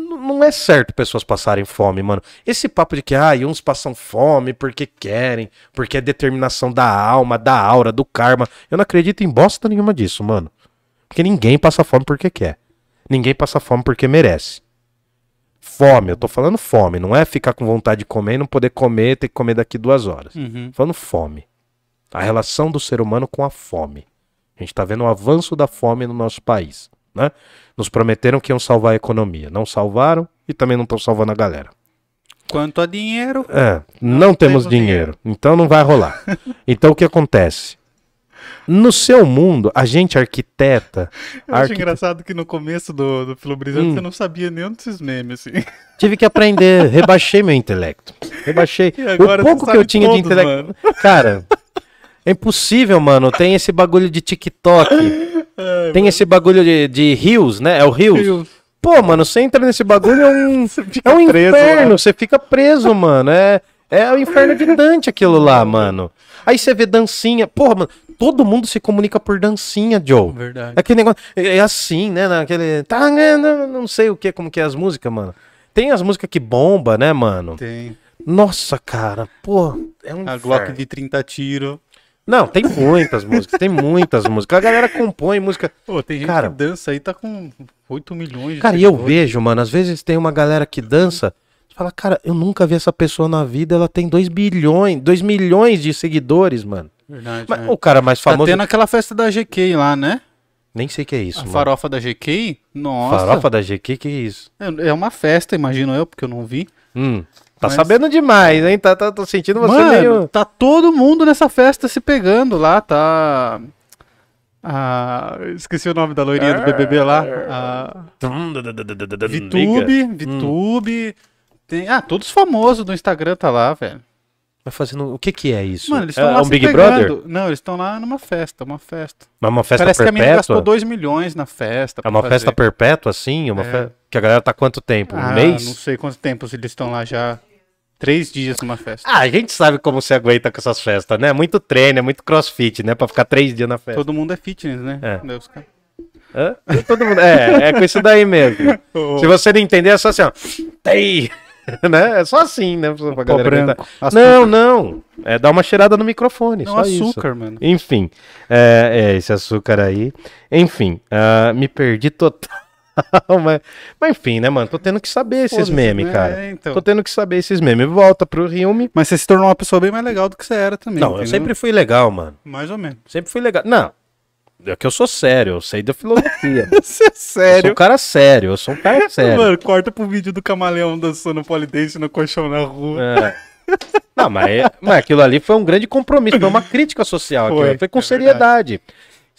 não é certo pessoas passarem fome, mano. Esse papo de que, ah, e uns passam fome porque querem, porque é determinação da alma, da aura, do karma. Eu não acredito em bosta nenhuma disso, mano. Porque ninguém passa fome porque quer. Ninguém passa fome porque merece. Fome, eu tô falando fome, não é ficar com vontade de comer e não poder comer, ter que comer daqui duas horas. Uhum. Falando fome. A relação do ser humano com a fome. A gente tá vendo o avanço da fome no nosso país. Né? Nos prometeram que iam salvar a economia. Não salvaram e também não estão salvando a galera. Quanto a dinheiro. É, não, não temos, temos dinheiro, dinheiro, Então não vai rolar. então o que acontece? No seu mundo, a gente arquiteta. Eu acho engraçado que no começo do, do Filo Brisante hum. você não sabia nenhum desses memes. Assim. Tive que aprender, rebaixei meu intelecto. Rebaixei. o pouco que eu tinha todos, de intelecto. Mano. Cara, é impossível, mano. Tem esse bagulho de TikTok. Ai, Tem mano. esse bagulho de, de rios, né? É o rios. Pô, mano, você entra nesse bagulho, é um, é um preso, inferno. Você fica preso, mano. É, é o inferno de Dante aquilo lá, mano. Aí você vê dancinha. Porra, mano, todo mundo se comunica por dancinha, Joe. Verdade. Aquele é negócio. É, é assim, né? Naquele. Tá, né, né, não sei o que, como que é as músicas, mano. Tem as músicas que bomba, né, mano? Tem. Nossa, cara, pô, é um. A Glock de 30 tiros não, tem muitas músicas, tem muitas músicas. A galera compõe música. Pô, tem gente cara, que dança aí, tá com 8 milhões de Cara, e eu vejo, mano, às vezes tem uma galera que dança, fala, cara, eu nunca vi essa pessoa na vida, ela tem 2 bilhões, 2 milhões de seguidores, mano. Verdade. Mas, é. O cara mais tá famoso. Tá tendo aquela festa da GK lá, né? Nem sei o que é isso. A mano. farofa da GK? Nossa. Farofa da GK, que é isso? É, é uma festa, imagino eu, porque eu não vi. Hum. Tá Mas... sabendo demais, hein? Tá, tá, tô sentindo você Mano, meio... tá todo mundo nessa festa se pegando lá, tá... Ah, esqueci o nome da loirinha do BBB lá. Ah, Vitube, hum. Vitube. Hum. Tem... Ah, todos famosos do Instagram tá lá, velho. Vai tá fazendo. O que que é isso? Mano, eles estão é, lá é um Big pegando. Brother? Não, eles estão lá numa festa, uma festa. Mas uma festa Parece perpétua? que a menina gastou 2 milhões na festa. É uma fazer. festa perpétua, assim? Uma é. fe... Que a galera tá quanto tempo? Um ah, mês? Não sei quanto tempo eles estão lá já. Três dias numa festa. Ah, a gente sabe como você aguenta com essas festas, né? Muito treino, é muito crossfit, né? Pra ficar três dias na festa. Todo mundo é fitness, né? É. Deus, cara. Hã? Todo mundo... É, é com isso daí mesmo. Oh. Se você não entender, é só assim, ó. Tem! né? É só assim, né? Pra galera não, não. É dar uma cheirada no microfone. Não, só açúcar, isso. mano. Enfim. É, é, esse açúcar aí. Enfim, uh, me perdi total. mas, mas enfim, né, mano? Tô tendo que saber esses memes, é, cara. É, então. Tô tendo que saber esses memes. Volta pro Ryumi. Mas você se tornou uma pessoa bem mais legal do que você era também. Não, entendeu? eu sempre fui legal, mano. Mais ou menos. Sempre fui legal. Não. É que eu sou sério, eu sei da filosofia. Você é sério? Eu sou um cara sério, eu sou um cara sério. Mano, corta pro vídeo do camaleão dançando polidense no colchão na rua. É. Não, mas, é, mas aquilo ali foi um grande compromisso, foi uma crítica social. Foi, foi com é seriedade. Verdade.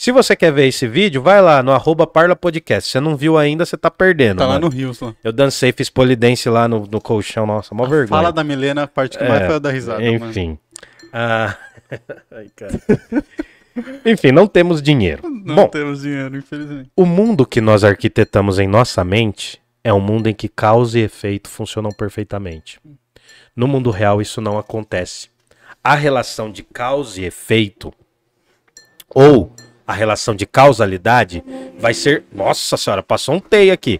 Se você quer ver esse vídeo, vai lá no arroba Parla Podcast. Se você não viu ainda, você tá perdendo. Tá lá no Rio, só. Eu dancei, fiz polidense lá no, no colchão. Nossa, mó vergonha. Fala da Milena, a parte que é, mais foi da risada. Enfim. Ah... Ai, cara. enfim, não temos dinheiro. Não Bom, temos dinheiro, infelizmente. O mundo que nós arquitetamos em nossa mente é um mundo em que causa e efeito funcionam perfeitamente. No mundo real, isso não acontece. A relação de causa e efeito, ou a relação de causalidade vai ser. Nossa senhora, passou um tei aqui.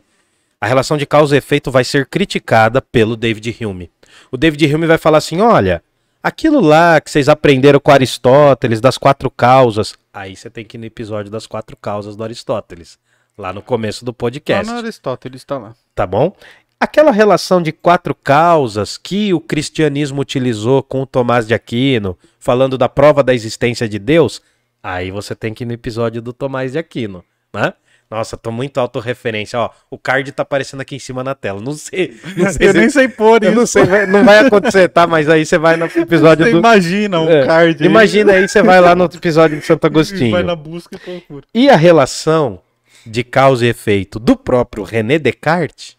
A relação de causa e efeito vai ser criticada pelo David Hume. O David Hume vai falar assim: olha, aquilo lá que vocês aprenderam com Aristóteles, das quatro causas. Aí você tem que ir no episódio das quatro causas do Aristóteles, lá no começo do podcast. Lá no Aristóteles tá lá. Tá bom? Aquela relação de quatro causas que o cristianismo utilizou com o Tomás de Aquino, falando da prova da existência de Deus, Aí você tem que ir no episódio do Tomás de Aquino, né? Nossa, tô muito autorreferência. Ó, o card tá aparecendo aqui em cima na tela. Não sei. Não sei eu se... nem sei pôr eu isso. Não, sei, não vai acontecer, tá? Mas aí você vai no episódio você do. Imagina um é, card. Imagina aí, você vai lá no episódio de Santo Agostinho. Vai na busca e procura. E a relação de causa e efeito do próprio René Descartes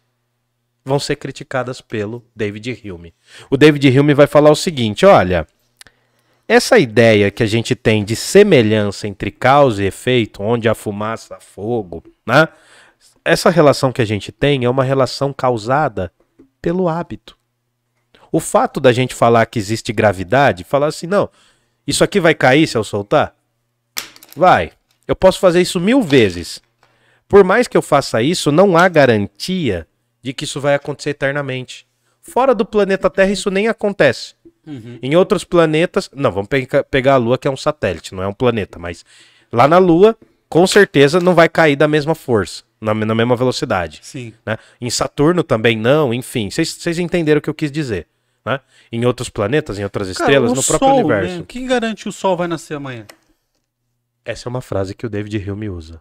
vão ser criticadas pelo David Hume. O David Hume vai falar o seguinte: olha, essa ideia que a gente tem de semelhança entre causa e efeito, onde a fumaça, fogo, né? Essa relação que a gente tem é uma relação causada pelo hábito. O fato da gente falar que existe gravidade, falar assim, não, isso aqui vai cair se eu soltar? Vai. Eu posso fazer isso mil vezes. Por mais que eu faça isso, não há garantia de que isso vai acontecer eternamente. Fora do planeta Terra, isso nem acontece. Uhum. Em outros planetas, não, vamos pe pegar a Lua, que é um satélite, não é um planeta, mas lá na Lua, com certeza não vai cair da mesma força, na, na mesma velocidade. Sim. Né? Em Saturno também não, enfim, vocês entenderam o que eu quis dizer. Né? Em outros planetas, em outras Cara, estrelas, no próprio Sol, universo. Né? Quem garante que o Sol vai nascer amanhã? Essa é uma frase que o David Hume usa.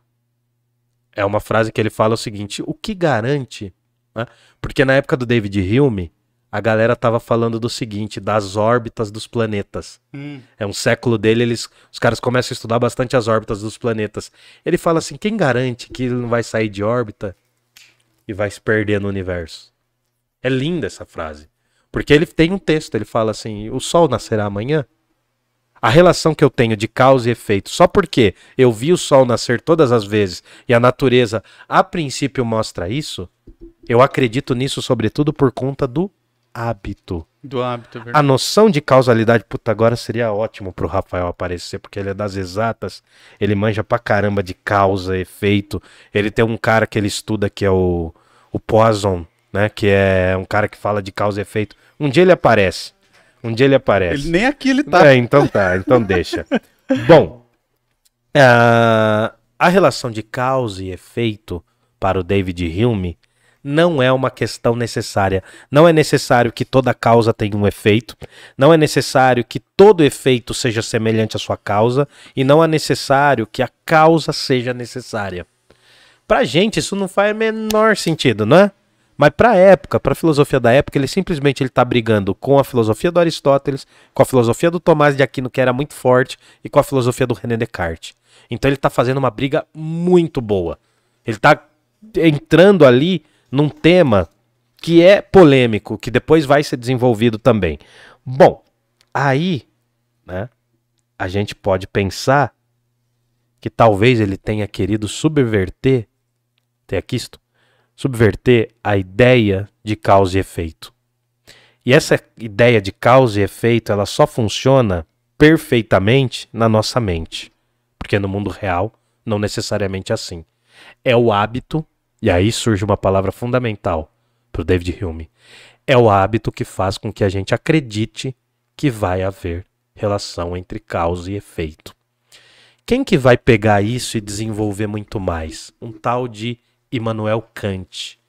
É uma frase que ele fala o seguinte: o que garante? Né? Porque na época do David Hume, a galera tava falando do seguinte, das órbitas dos planetas. Hum. É um século dele, eles, os caras começam a estudar bastante as órbitas dos planetas. Ele fala assim, quem garante que ele não vai sair de órbita e vai se perder no universo? É linda essa frase. Porque ele tem um texto, ele fala assim, o sol nascerá amanhã? A relação que eu tenho de causa e efeito, só porque eu vi o sol nascer todas as vezes e a natureza a princípio mostra isso, eu acredito nisso sobretudo por conta do hábito. Do hábito, é verdade. A noção de causalidade, puta, agora seria ótimo pro Rafael aparecer, porque ele é das exatas, ele manja pra caramba de causa, efeito. Ele tem um cara que ele estuda que é o, o Poisson, né? Que é um cara que fala de causa e efeito. Um dia ele aparece. Um dia ele aparece. Ele, nem aqui ele tá. É, então tá, então deixa. Bom, a, ah, a relação de causa e efeito para o David Hume não é uma questão necessária. Não é necessário que toda causa tenha um efeito, não é necessário que todo efeito seja semelhante à sua causa, e não é necessário que a causa seja necessária. Pra gente isso não faz menor sentido, não é? Mas para a época, para a filosofia da época, ele simplesmente ele está brigando com a filosofia do Aristóteles, com a filosofia do Tomás de Aquino, que era muito forte, e com a filosofia do René Descartes. Então ele está fazendo uma briga muito boa. Ele está entrando ali num tema que é polêmico, que depois vai ser desenvolvido também. Bom, aí, né, a gente pode pensar que talvez ele tenha querido subverter, aqui isto, subverter a ideia de causa e efeito. E essa ideia de causa e efeito, ela só funciona perfeitamente na nossa mente, porque no mundo real não necessariamente é assim. É o hábito e aí surge uma palavra fundamental para o David Hume. É o hábito que faz com que a gente acredite que vai haver relação entre causa e efeito. Quem que vai pegar isso e desenvolver muito mais? Um tal de Immanuel Kant,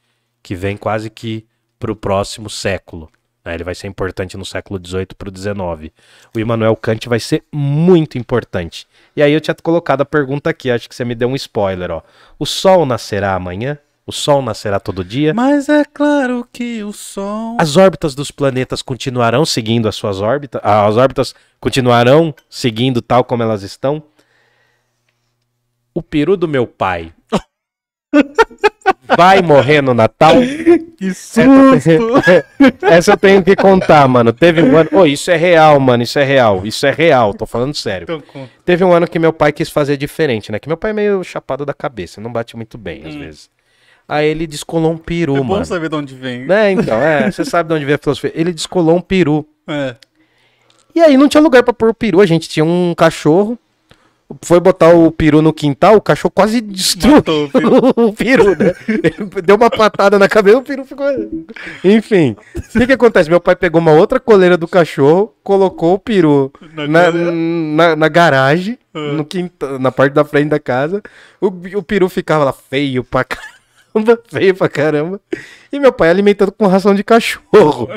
que vem quase que para o próximo século. Né? Ele vai ser importante no século XVIII para o XIX. O Immanuel Kant vai ser muito importante. E aí eu tinha colocado a pergunta aqui, acho que você me deu um spoiler. Ó. O sol nascerá amanhã? O Sol nascerá todo dia. Mas é claro que o Sol. As órbitas dos planetas continuarão seguindo as suas órbitas. Ah, as órbitas continuarão seguindo tal como elas estão. O peru do meu pai vai morrer no Natal. Que susto! Essa eu tenho que contar, mano. Teve um ano. Oh, isso é real, mano. Isso é real. Isso é real. Tô falando sério. Então, Teve um ano que meu pai quis fazer diferente, né? Que meu pai é meio chapado da cabeça. Não bate muito bem, hum. às vezes. Aí ele descolou um peru, mano. É bom saber de onde vem. É, então, é. Você sabe de onde vem a filosofia. Ele descolou um peru. É. E aí não tinha lugar para pôr o peru. A gente tinha um cachorro foi botar o peru no quintal, o cachorro quase destruiu o peru. o peru, né? deu uma patada na cabeça, o peru ficou. Enfim. O que, que, acontece? Meu pai pegou uma outra coleira do cachorro, colocou o peru na, na, na, na garagem, uhum. no quintal, na parte da frente da casa. O, o peru ficava lá feio pra caramba, feio pra caramba. E meu pai alimentando com ração de cachorro.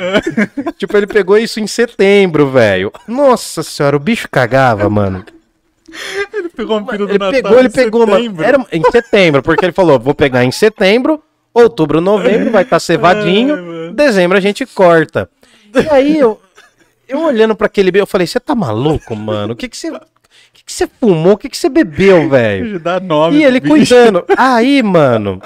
É. tipo, ele pegou isso em setembro, velho. Nossa senhora, o bicho cagava, mano. Ele pegou um peru do ele Natal pegou, ele pegou, setembro. Uma... Era em setembro, porque ele falou, vou pegar em setembro, outubro, novembro, vai estar tá cevadinho, é, dezembro a gente corta. E aí eu, eu olhando para aquele bebê, eu falei, você tá maluco, mano? O que que você... O que você fumou? O que você bebeu, velho? E ele cuidando. Aí, mano,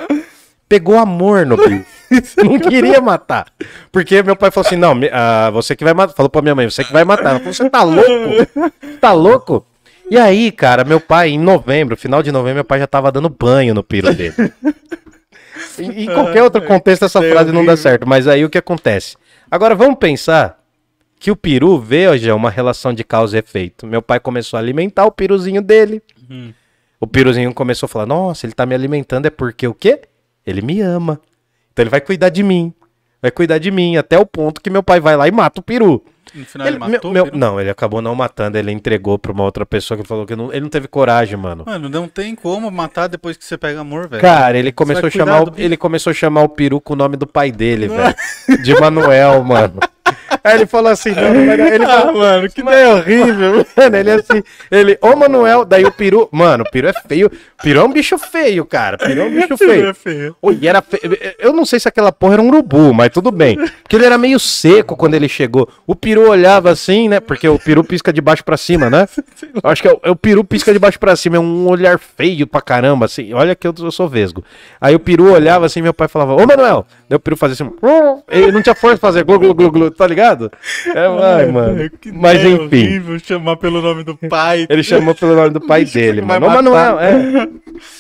pegou amor no bicho. não queria matar. Porque meu pai falou assim: não, ah, você que vai matar. Falou pra minha mãe, você que vai matar. Ela falou: você tá louco? Tá louco? E aí, cara, meu pai, em novembro, final de novembro, meu pai já tava dando banho no piro dele. em, em qualquer outro contexto, essa frase não dá certo. Mas aí o que acontece? Agora vamos pensar que o peru é uma relação de causa e efeito. Meu pai começou a alimentar o piruzinho dele. Uhum. O piruzinho começou a falar: Nossa, ele tá me alimentando é porque o quê? Ele me ama. Então ele vai cuidar de mim. Vai cuidar de mim até o ponto que meu pai vai lá e mata o peru. No final ele, ele matou? Meu, meu, não, ele acabou não matando, ele entregou pra uma outra pessoa que falou que não, ele não teve coragem, mano. Mano, não tem como matar depois que você pega amor, velho. Cara, ele começou, a chamar o, ele começou a chamar o peru com o nome do pai dele, velho. De Manuel, mano. Aí ele falou assim, não, não vai Ele ah, falou, ah, mano, que ideia horrível, mano. Ele é assim, ele, ô Manuel, daí o peru, mano, o peru é feio. Peru é um bicho feio, cara. Peru é um bicho feio. É feio. Oi, era feio. Eu não sei se aquela porra era um urubu, mas tudo bem. Porque ele era meio seco quando ele chegou. O peru olhava assim, né? Porque o peru pisca de baixo para cima, né? Eu acho que é o, é o peru pisca de baixo para cima, é um olhar feio pra caramba, assim. Olha que eu, eu sou vesgo. Aí o peru olhava assim, meu pai falava, ô Manuel. Daí o peru fazia assim, ele não tinha força pra fazer glu, glu, glu, glu, tá ligado? ligado? É, ai, mano. É, mas é enfim. Horrível chamar pelo nome do pai. Ele chamou pelo nome do pai dele, mano. Ô, Manuel, é,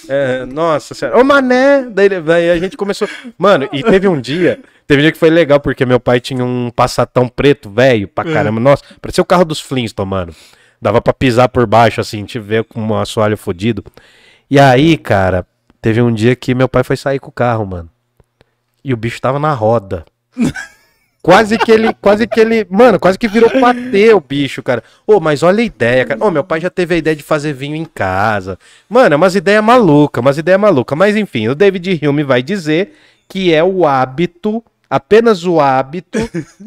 é, é, Nossa senhora. Ô, Mané! Daí, daí a gente começou. Mano, e teve um dia. Teve um dia que foi legal, porque meu pai tinha um passatão preto, velho, pra caramba. É. Nossa, parecia o carro dos Flintstone, mano. Dava pra pisar por baixo, assim, te ver com um assoalho fodido. E aí, cara, teve um dia que meu pai foi sair com o carro, mano. E o bicho tava na roda. Quase que ele, quase que ele, mano, quase que virou patê o bicho, cara. Ô, oh, mas olha a ideia, cara. Ô, oh, meu pai já teve a ideia de fazer vinho em casa. Mano, é umas ideias malucas, umas ideias malucas. Mas enfim, o David Hume vai dizer que é o hábito, apenas o hábito,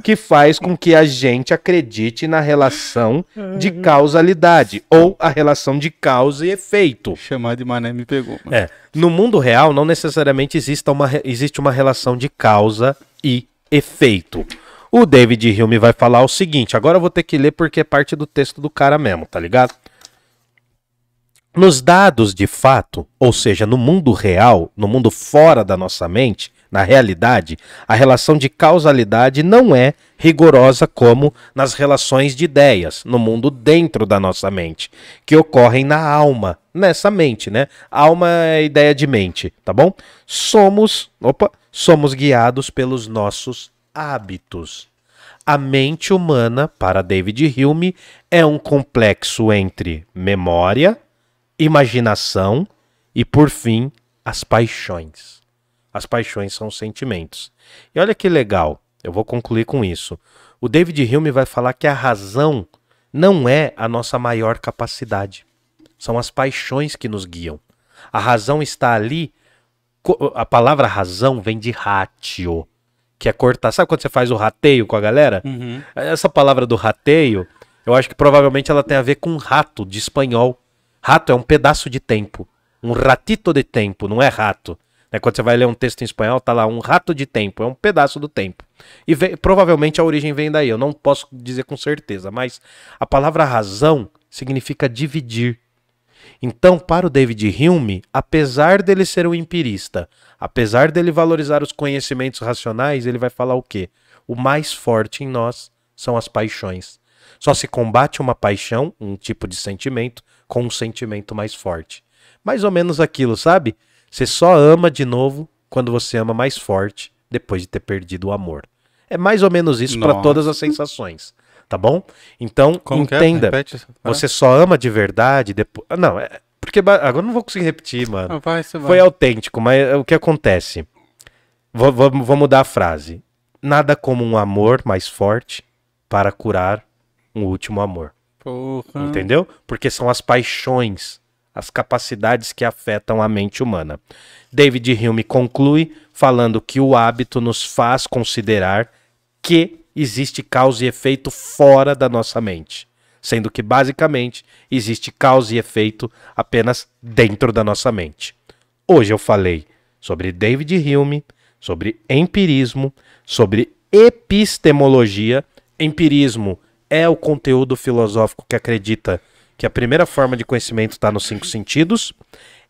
que faz com que a gente acredite na relação de causalidade, ou a relação de causa e efeito. Chamar de mané me pegou. Mano. É. No mundo real, não necessariamente existe uma, existe uma relação de causa e efeito. O David Hume vai falar o seguinte, agora eu vou ter que ler porque é parte do texto do cara mesmo, tá ligado? Nos dados de fato, ou seja, no mundo real, no mundo fora da nossa mente, na realidade, a relação de causalidade não é rigorosa como nas relações de ideias, no mundo dentro da nossa mente, que ocorrem na alma, nessa mente, né? Alma é ideia de mente, tá bom? Somos, opa, somos guiados pelos nossos hábitos. A mente humana, para David Hume, é um complexo entre memória, imaginação e, por fim, as paixões. As paixões são sentimentos. E olha que legal, eu vou concluir com isso. O David Hume vai falar que a razão não é a nossa maior capacidade. São as paixões que nos guiam. A razão está ali a palavra razão vem de ratio, que é cortar. Sabe quando você faz o rateio com a galera? Uhum. Essa palavra do rateio, eu acho que provavelmente ela tem a ver com rato, de espanhol. Rato é um pedaço de tempo. Um ratito de tempo, não é rato. É quando você vai ler um texto em espanhol, tá lá um rato de tempo, é um pedaço do tempo. E vem, provavelmente a origem vem daí, eu não posso dizer com certeza, mas a palavra razão significa dividir. Então, para o David Hume, apesar dele ser um empirista, apesar dele valorizar os conhecimentos racionais, ele vai falar o quê? O mais forte em nós são as paixões. Só se combate uma paixão, um tipo de sentimento, com um sentimento mais forte. Mais ou menos aquilo, sabe? Você só ama de novo quando você ama mais forte depois de ter perdido o amor. É mais ou menos isso para todas as sensações tá bom? Então, Como é? entenda. É? Você só ama de verdade depois. Ah, não, é. Porque agora não vou conseguir repetir, mano. Ah, vai, vai. Foi autêntico, mas é o que acontece? Vou, vou, vou mudar a frase. Nada como um amor mais forte para curar um último amor. Porra. Entendeu? Porque são as paixões, as capacidades que afetam a mente humana. David Hume conclui falando que o hábito nos faz considerar que existe causa e efeito fora da nossa mente, sendo que basicamente existe causa e efeito apenas dentro da nossa mente. Hoje eu falei sobre David Hume, sobre empirismo, sobre epistemologia. Empirismo é o conteúdo filosófico que acredita que a primeira forma de conhecimento está nos cinco sentidos.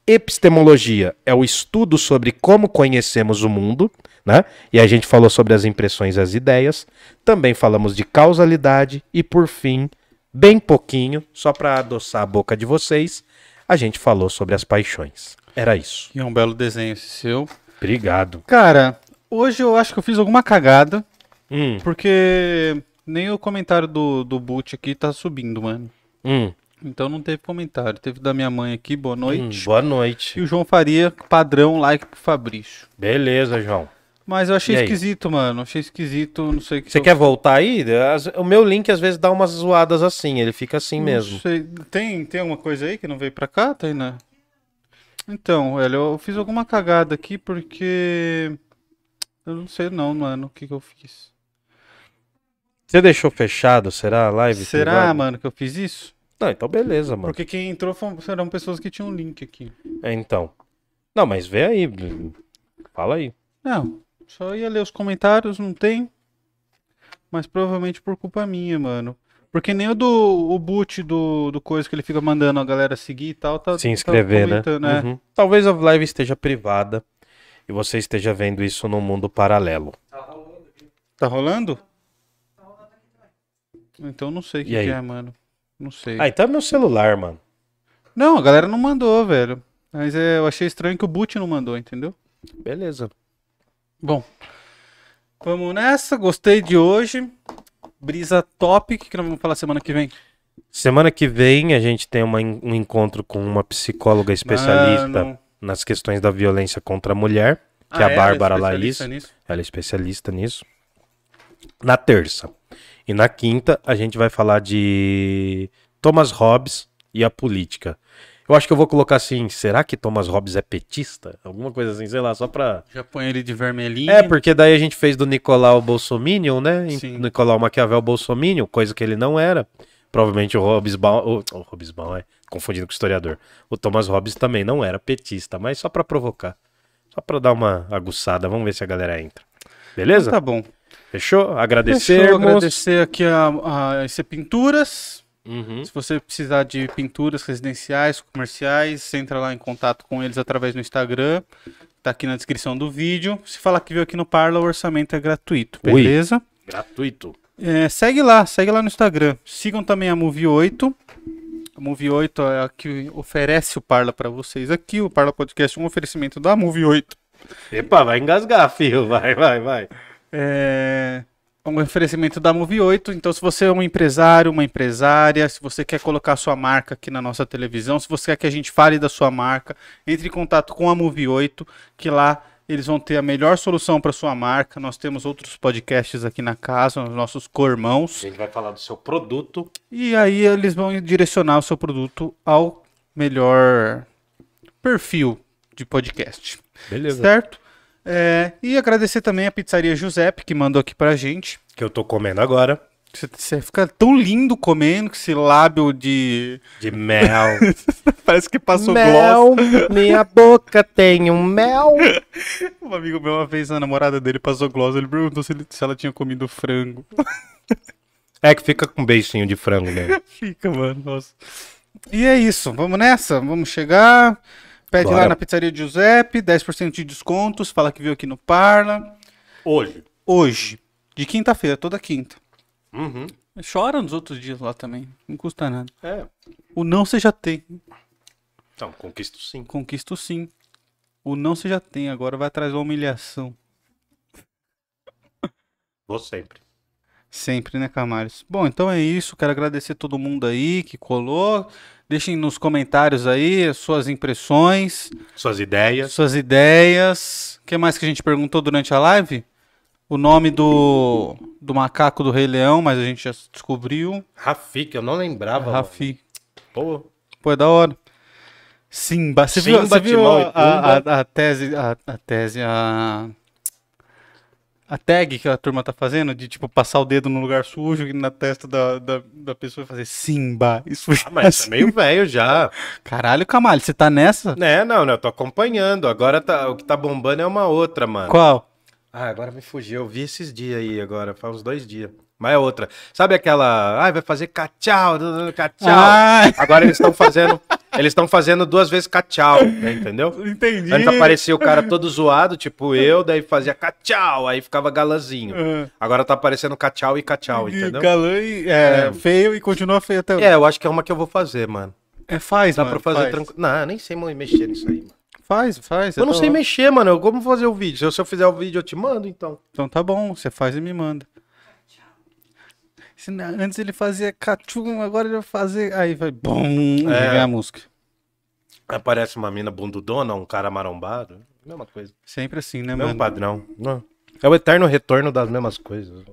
Epistemologia é o estudo sobre como conhecemos o mundo. Né? E a gente falou sobre as impressões e as ideias, também falamos de causalidade e, por fim, bem pouquinho, só para adoçar a boca de vocês, a gente falou sobre as paixões. Era isso. E é um belo desenho esse seu. Obrigado. Cara, hoje eu acho que eu fiz alguma cagada, hum. porque nem o comentário do, do Boot aqui tá subindo, mano. Hum. Então não teve comentário. Teve da minha mãe aqui, boa hum, noite. Hum, boa noite. E o João Faria, padrão, like pro Fabrício. Beleza, João. Mas eu achei esquisito, mano. Achei esquisito, não sei o que. Você eu... quer voltar aí? O meu link às vezes dá umas zoadas assim, ele fica assim não mesmo. Sei. Tem, tem alguma coisa aí que não veio pra cá? Tem, né? Então, velho, eu fiz alguma cagada aqui porque. Eu não sei não, mano, o que, que eu fiz. Você deixou fechado, será, a live? Será, mano, que eu fiz isso? Não, então beleza, mano. Porque quem entrou foram, serão pessoas que tinham link aqui. É, então. Não, mas vê aí. Fala aí. Não, só ia ler os comentários, não tem. Mas provavelmente por culpa minha, mano. Porque nem o do o boot do, do coisa que ele fica mandando a galera seguir e tal, tá. Se tá inscrever, tá né? É. Uhum. Talvez a live esteja privada e você esteja vendo isso num mundo paralelo. Tá rolando? Tá rolando? Tá então não sei o que, que é, mano. Não sei. Ah, então é meu celular, mano. Não, a galera não mandou, velho. Mas é, eu achei estranho que o boot não mandou, entendeu? Beleza. Bom, vamos nessa. Gostei de hoje. Brisa top. O que nós vamos falar semana que vem? Semana que vem a gente tem uma, um encontro com uma psicóloga especialista Mano. nas questões da violência contra a mulher, que ah, é a é? Bárbara ela é Laís. Nisso? Ela é especialista nisso. Na terça. E na quinta a gente vai falar de Thomas Hobbes e a política. Eu acho que eu vou colocar assim, será que Thomas Hobbes é petista? Alguma coisa assim, sei lá, só pra... Já põe ele de vermelhinho. É, porque daí a gente fez do Nicolau Bolsominion, né? Sim. Nicolau Maquiavel Bolsominion, coisa que ele não era. Provavelmente o Hobbes Baum... O, o Hobbes Baum, é, confundindo com o historiador. O Thomas Hobbes também não era petista, mas só pra provocar. Só pra dar uma aguçada, vamos ver se a galera entra. Beleza? Então tá bom. Fechou? Agradecer. Agradecer aqui a, a Pinturas Uhum. Se você precisar de pinturas residenciais, comerciais, você entra lá em contato com eles através do Instagram. Tá aqui na descrição do vídeo. Se falar que veio aqui no Parla, o orçamento é gratuito, beleza? Ui, gratuito. É, segue lá, segue lá no Instagram. Sigam também a Move 8. A Move 8 é a que oferece o Parla para vocês aqui. O Parla Podcast é um oferecimento da Move 8. Epa, vai engasgar, filho. Vai, vai, vai. É um oferecimento da Move 8. Então, se você é um empresário, uma empresária, se você quer colocar sua marca aqui na nossa televisão, se você quer que a gente fale da sua marca, entre em contato com a Move 8, que lá eles vão ter a melhor solução para sua marca. Nós temos outros podcasts aqui na casa, os nossos cormãos. Ele vai falar do seu produto. E aí eles vão direcionar o seu produto ao melhor perfil de podcast. Beleza. Certo? É, e agradecer também a pizzaria Giuseppe, que mandou aqui pra gente. Que eu tô comendo agora. Você, fica tão lindo comendo com esse lábio de. De mel. Parece que passou mel, gloss. Minha boca tem um mel. Um amigo meu, uma vez, a namorada dele passou gloss. Ele perguntou se, ele, se ela tinha comido frango. É que fica com um beijinho de frango né. fica, mano. Nossa. E é isso. Vamos nessa? Vamos chegar. Pede lá na pizzaria Giuseppe, 10% de descontos, fala que viu aqui no Parla. Hoje. Hoje. De quinta-feira, toda quinta. Uhum. Chora nos outros dias lá também. Não custa nada. É. O não você já tem. Então, conquisto sim. Conquisto sim. O não você já tem, agora vai atrás da humilhação. Vou sempre. Sempre, né, Camares? Bom, então é isso. Quero agradecer todo mundo aí que colou. Deixem nos comentários aí suas impressões. Suas ideias. Suas ideias. O que mais que a gente perguntou durante a live? O nome do, do macaco do Rei Leão, mas a gente já descobriu. Rafi, que eu não lembrava. Rafi. Pô. Pô, é da hora. Simba. Você Simba, viu, a, a, a, tese, a, a tese, a a tag que a turma tá fazendo, de tipo passar o dedo no lugar sujo e na testa da, da, da pessoa e fazer Simba. Isso ah, mas é assim. tá meio velho já. Caralho, Camalho, você tá nessa? É, não, não, né, eu tô acompanhando. Agora tá, o que tá bombando é uma outra, mano. Qual? Ah, agora me fugiu. Eu vi esses dias aí agora, faz uns dois dias. Mas é outra. Sabe aquela. Ai, vai fazer cachau, cachau. Ah. Agora eles estão fazendo. Eles estão fazendo duas vezes cachau, né, entendeu? Entendi. Antes aparecia o cara todo zoado, tipo eu, daí fazia cachau, aí ficava galãzinho. Uhum. Agora tá aparecendo cachau e cachau, entendeu? E galã e, é, é, feio e continua feio até hoje. É, eu acho que é uma que eu vou fazer, mano. É, faz, Dá mano. Dá pra fazer tranquilo. Não, eu nem sei mexer nisso aí, mano. Faz, faz. Eu é não sei mexer, mano. Eu como fazer o vídeo. Se eu fizer o vídeo, eu te mando, então. Então tá bom, você faz e me manda. Antes ele fazia cachum, agora ele vai fazer. Aí vai. Bum, é. a música. Aparece uma mina bundudona, um cara marombado. Mesma coisa. Sempre assim, né, Mesmo mano? padrão. Não. Né? É o eterno retorno das mesmas coisas.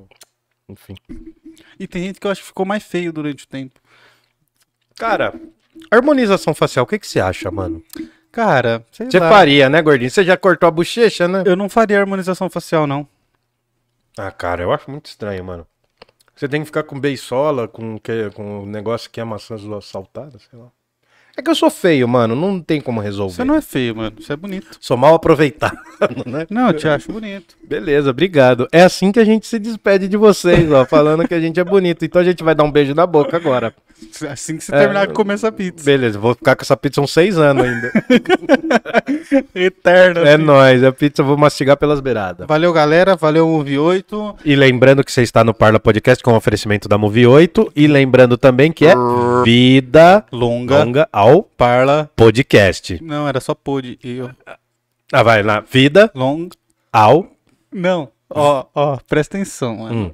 Enfim. E tem gente que eu acho que ficou mais feio durante o tempo. Cara, harmonização facial, o que, que você acha, mano? Cara, sei Você lá. faria, né, gordinho? Você já cortou a bochecha, né? Eu não faria harmonização facial, não. Ah, cara, eu acho muito estranho, mano. Você tem que ficar com beisola, com, que, com o negócio que é maçãs assaltadas, sei lá. É que eu sou feio, mano. Não tem como resolver. Você não é feio, mano. Você é bonito. Sou mal aproveitado, né? Não, eu te acho bonito. Beleza, obrigado. É assim que a gente se despede de vocês, ó, falando que a gente é bonito. Então a gente vai dar um beijo na boca agora. Assim que você é... terminar de comer essa pizza. Beleza, vou ficar com essa pizza uns seis anos ainda. Eterno. É assim. nóis, a pizza eu vou mastigar pelas beiradas. Valeu, galera. Valeu, Move 8. E lembrando que você está no Parla Podcast com oferecimento da Move 8. E lembrando também que é vida longa, longa ao Cal Parla Podcast. Não, era só pod. Eu... Ah, vai lá. Vida. Long. Ao. Não. Ó, ó, presta atenção. Mano. Hum.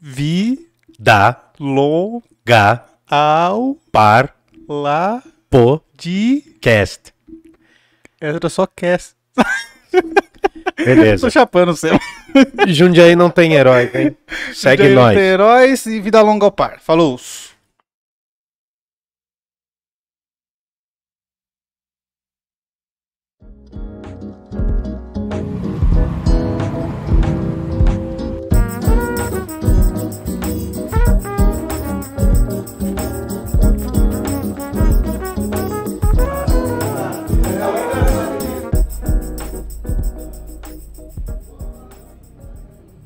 Vi. Da. Lo. Ao. Par. La. Po. De. Cast. Era só cast. Beleza. Tô chapando o seu. Jundiaí não tem herói, hein? Segue Jundiaí nós. Não tem heróis e vida longa ao par. Falou.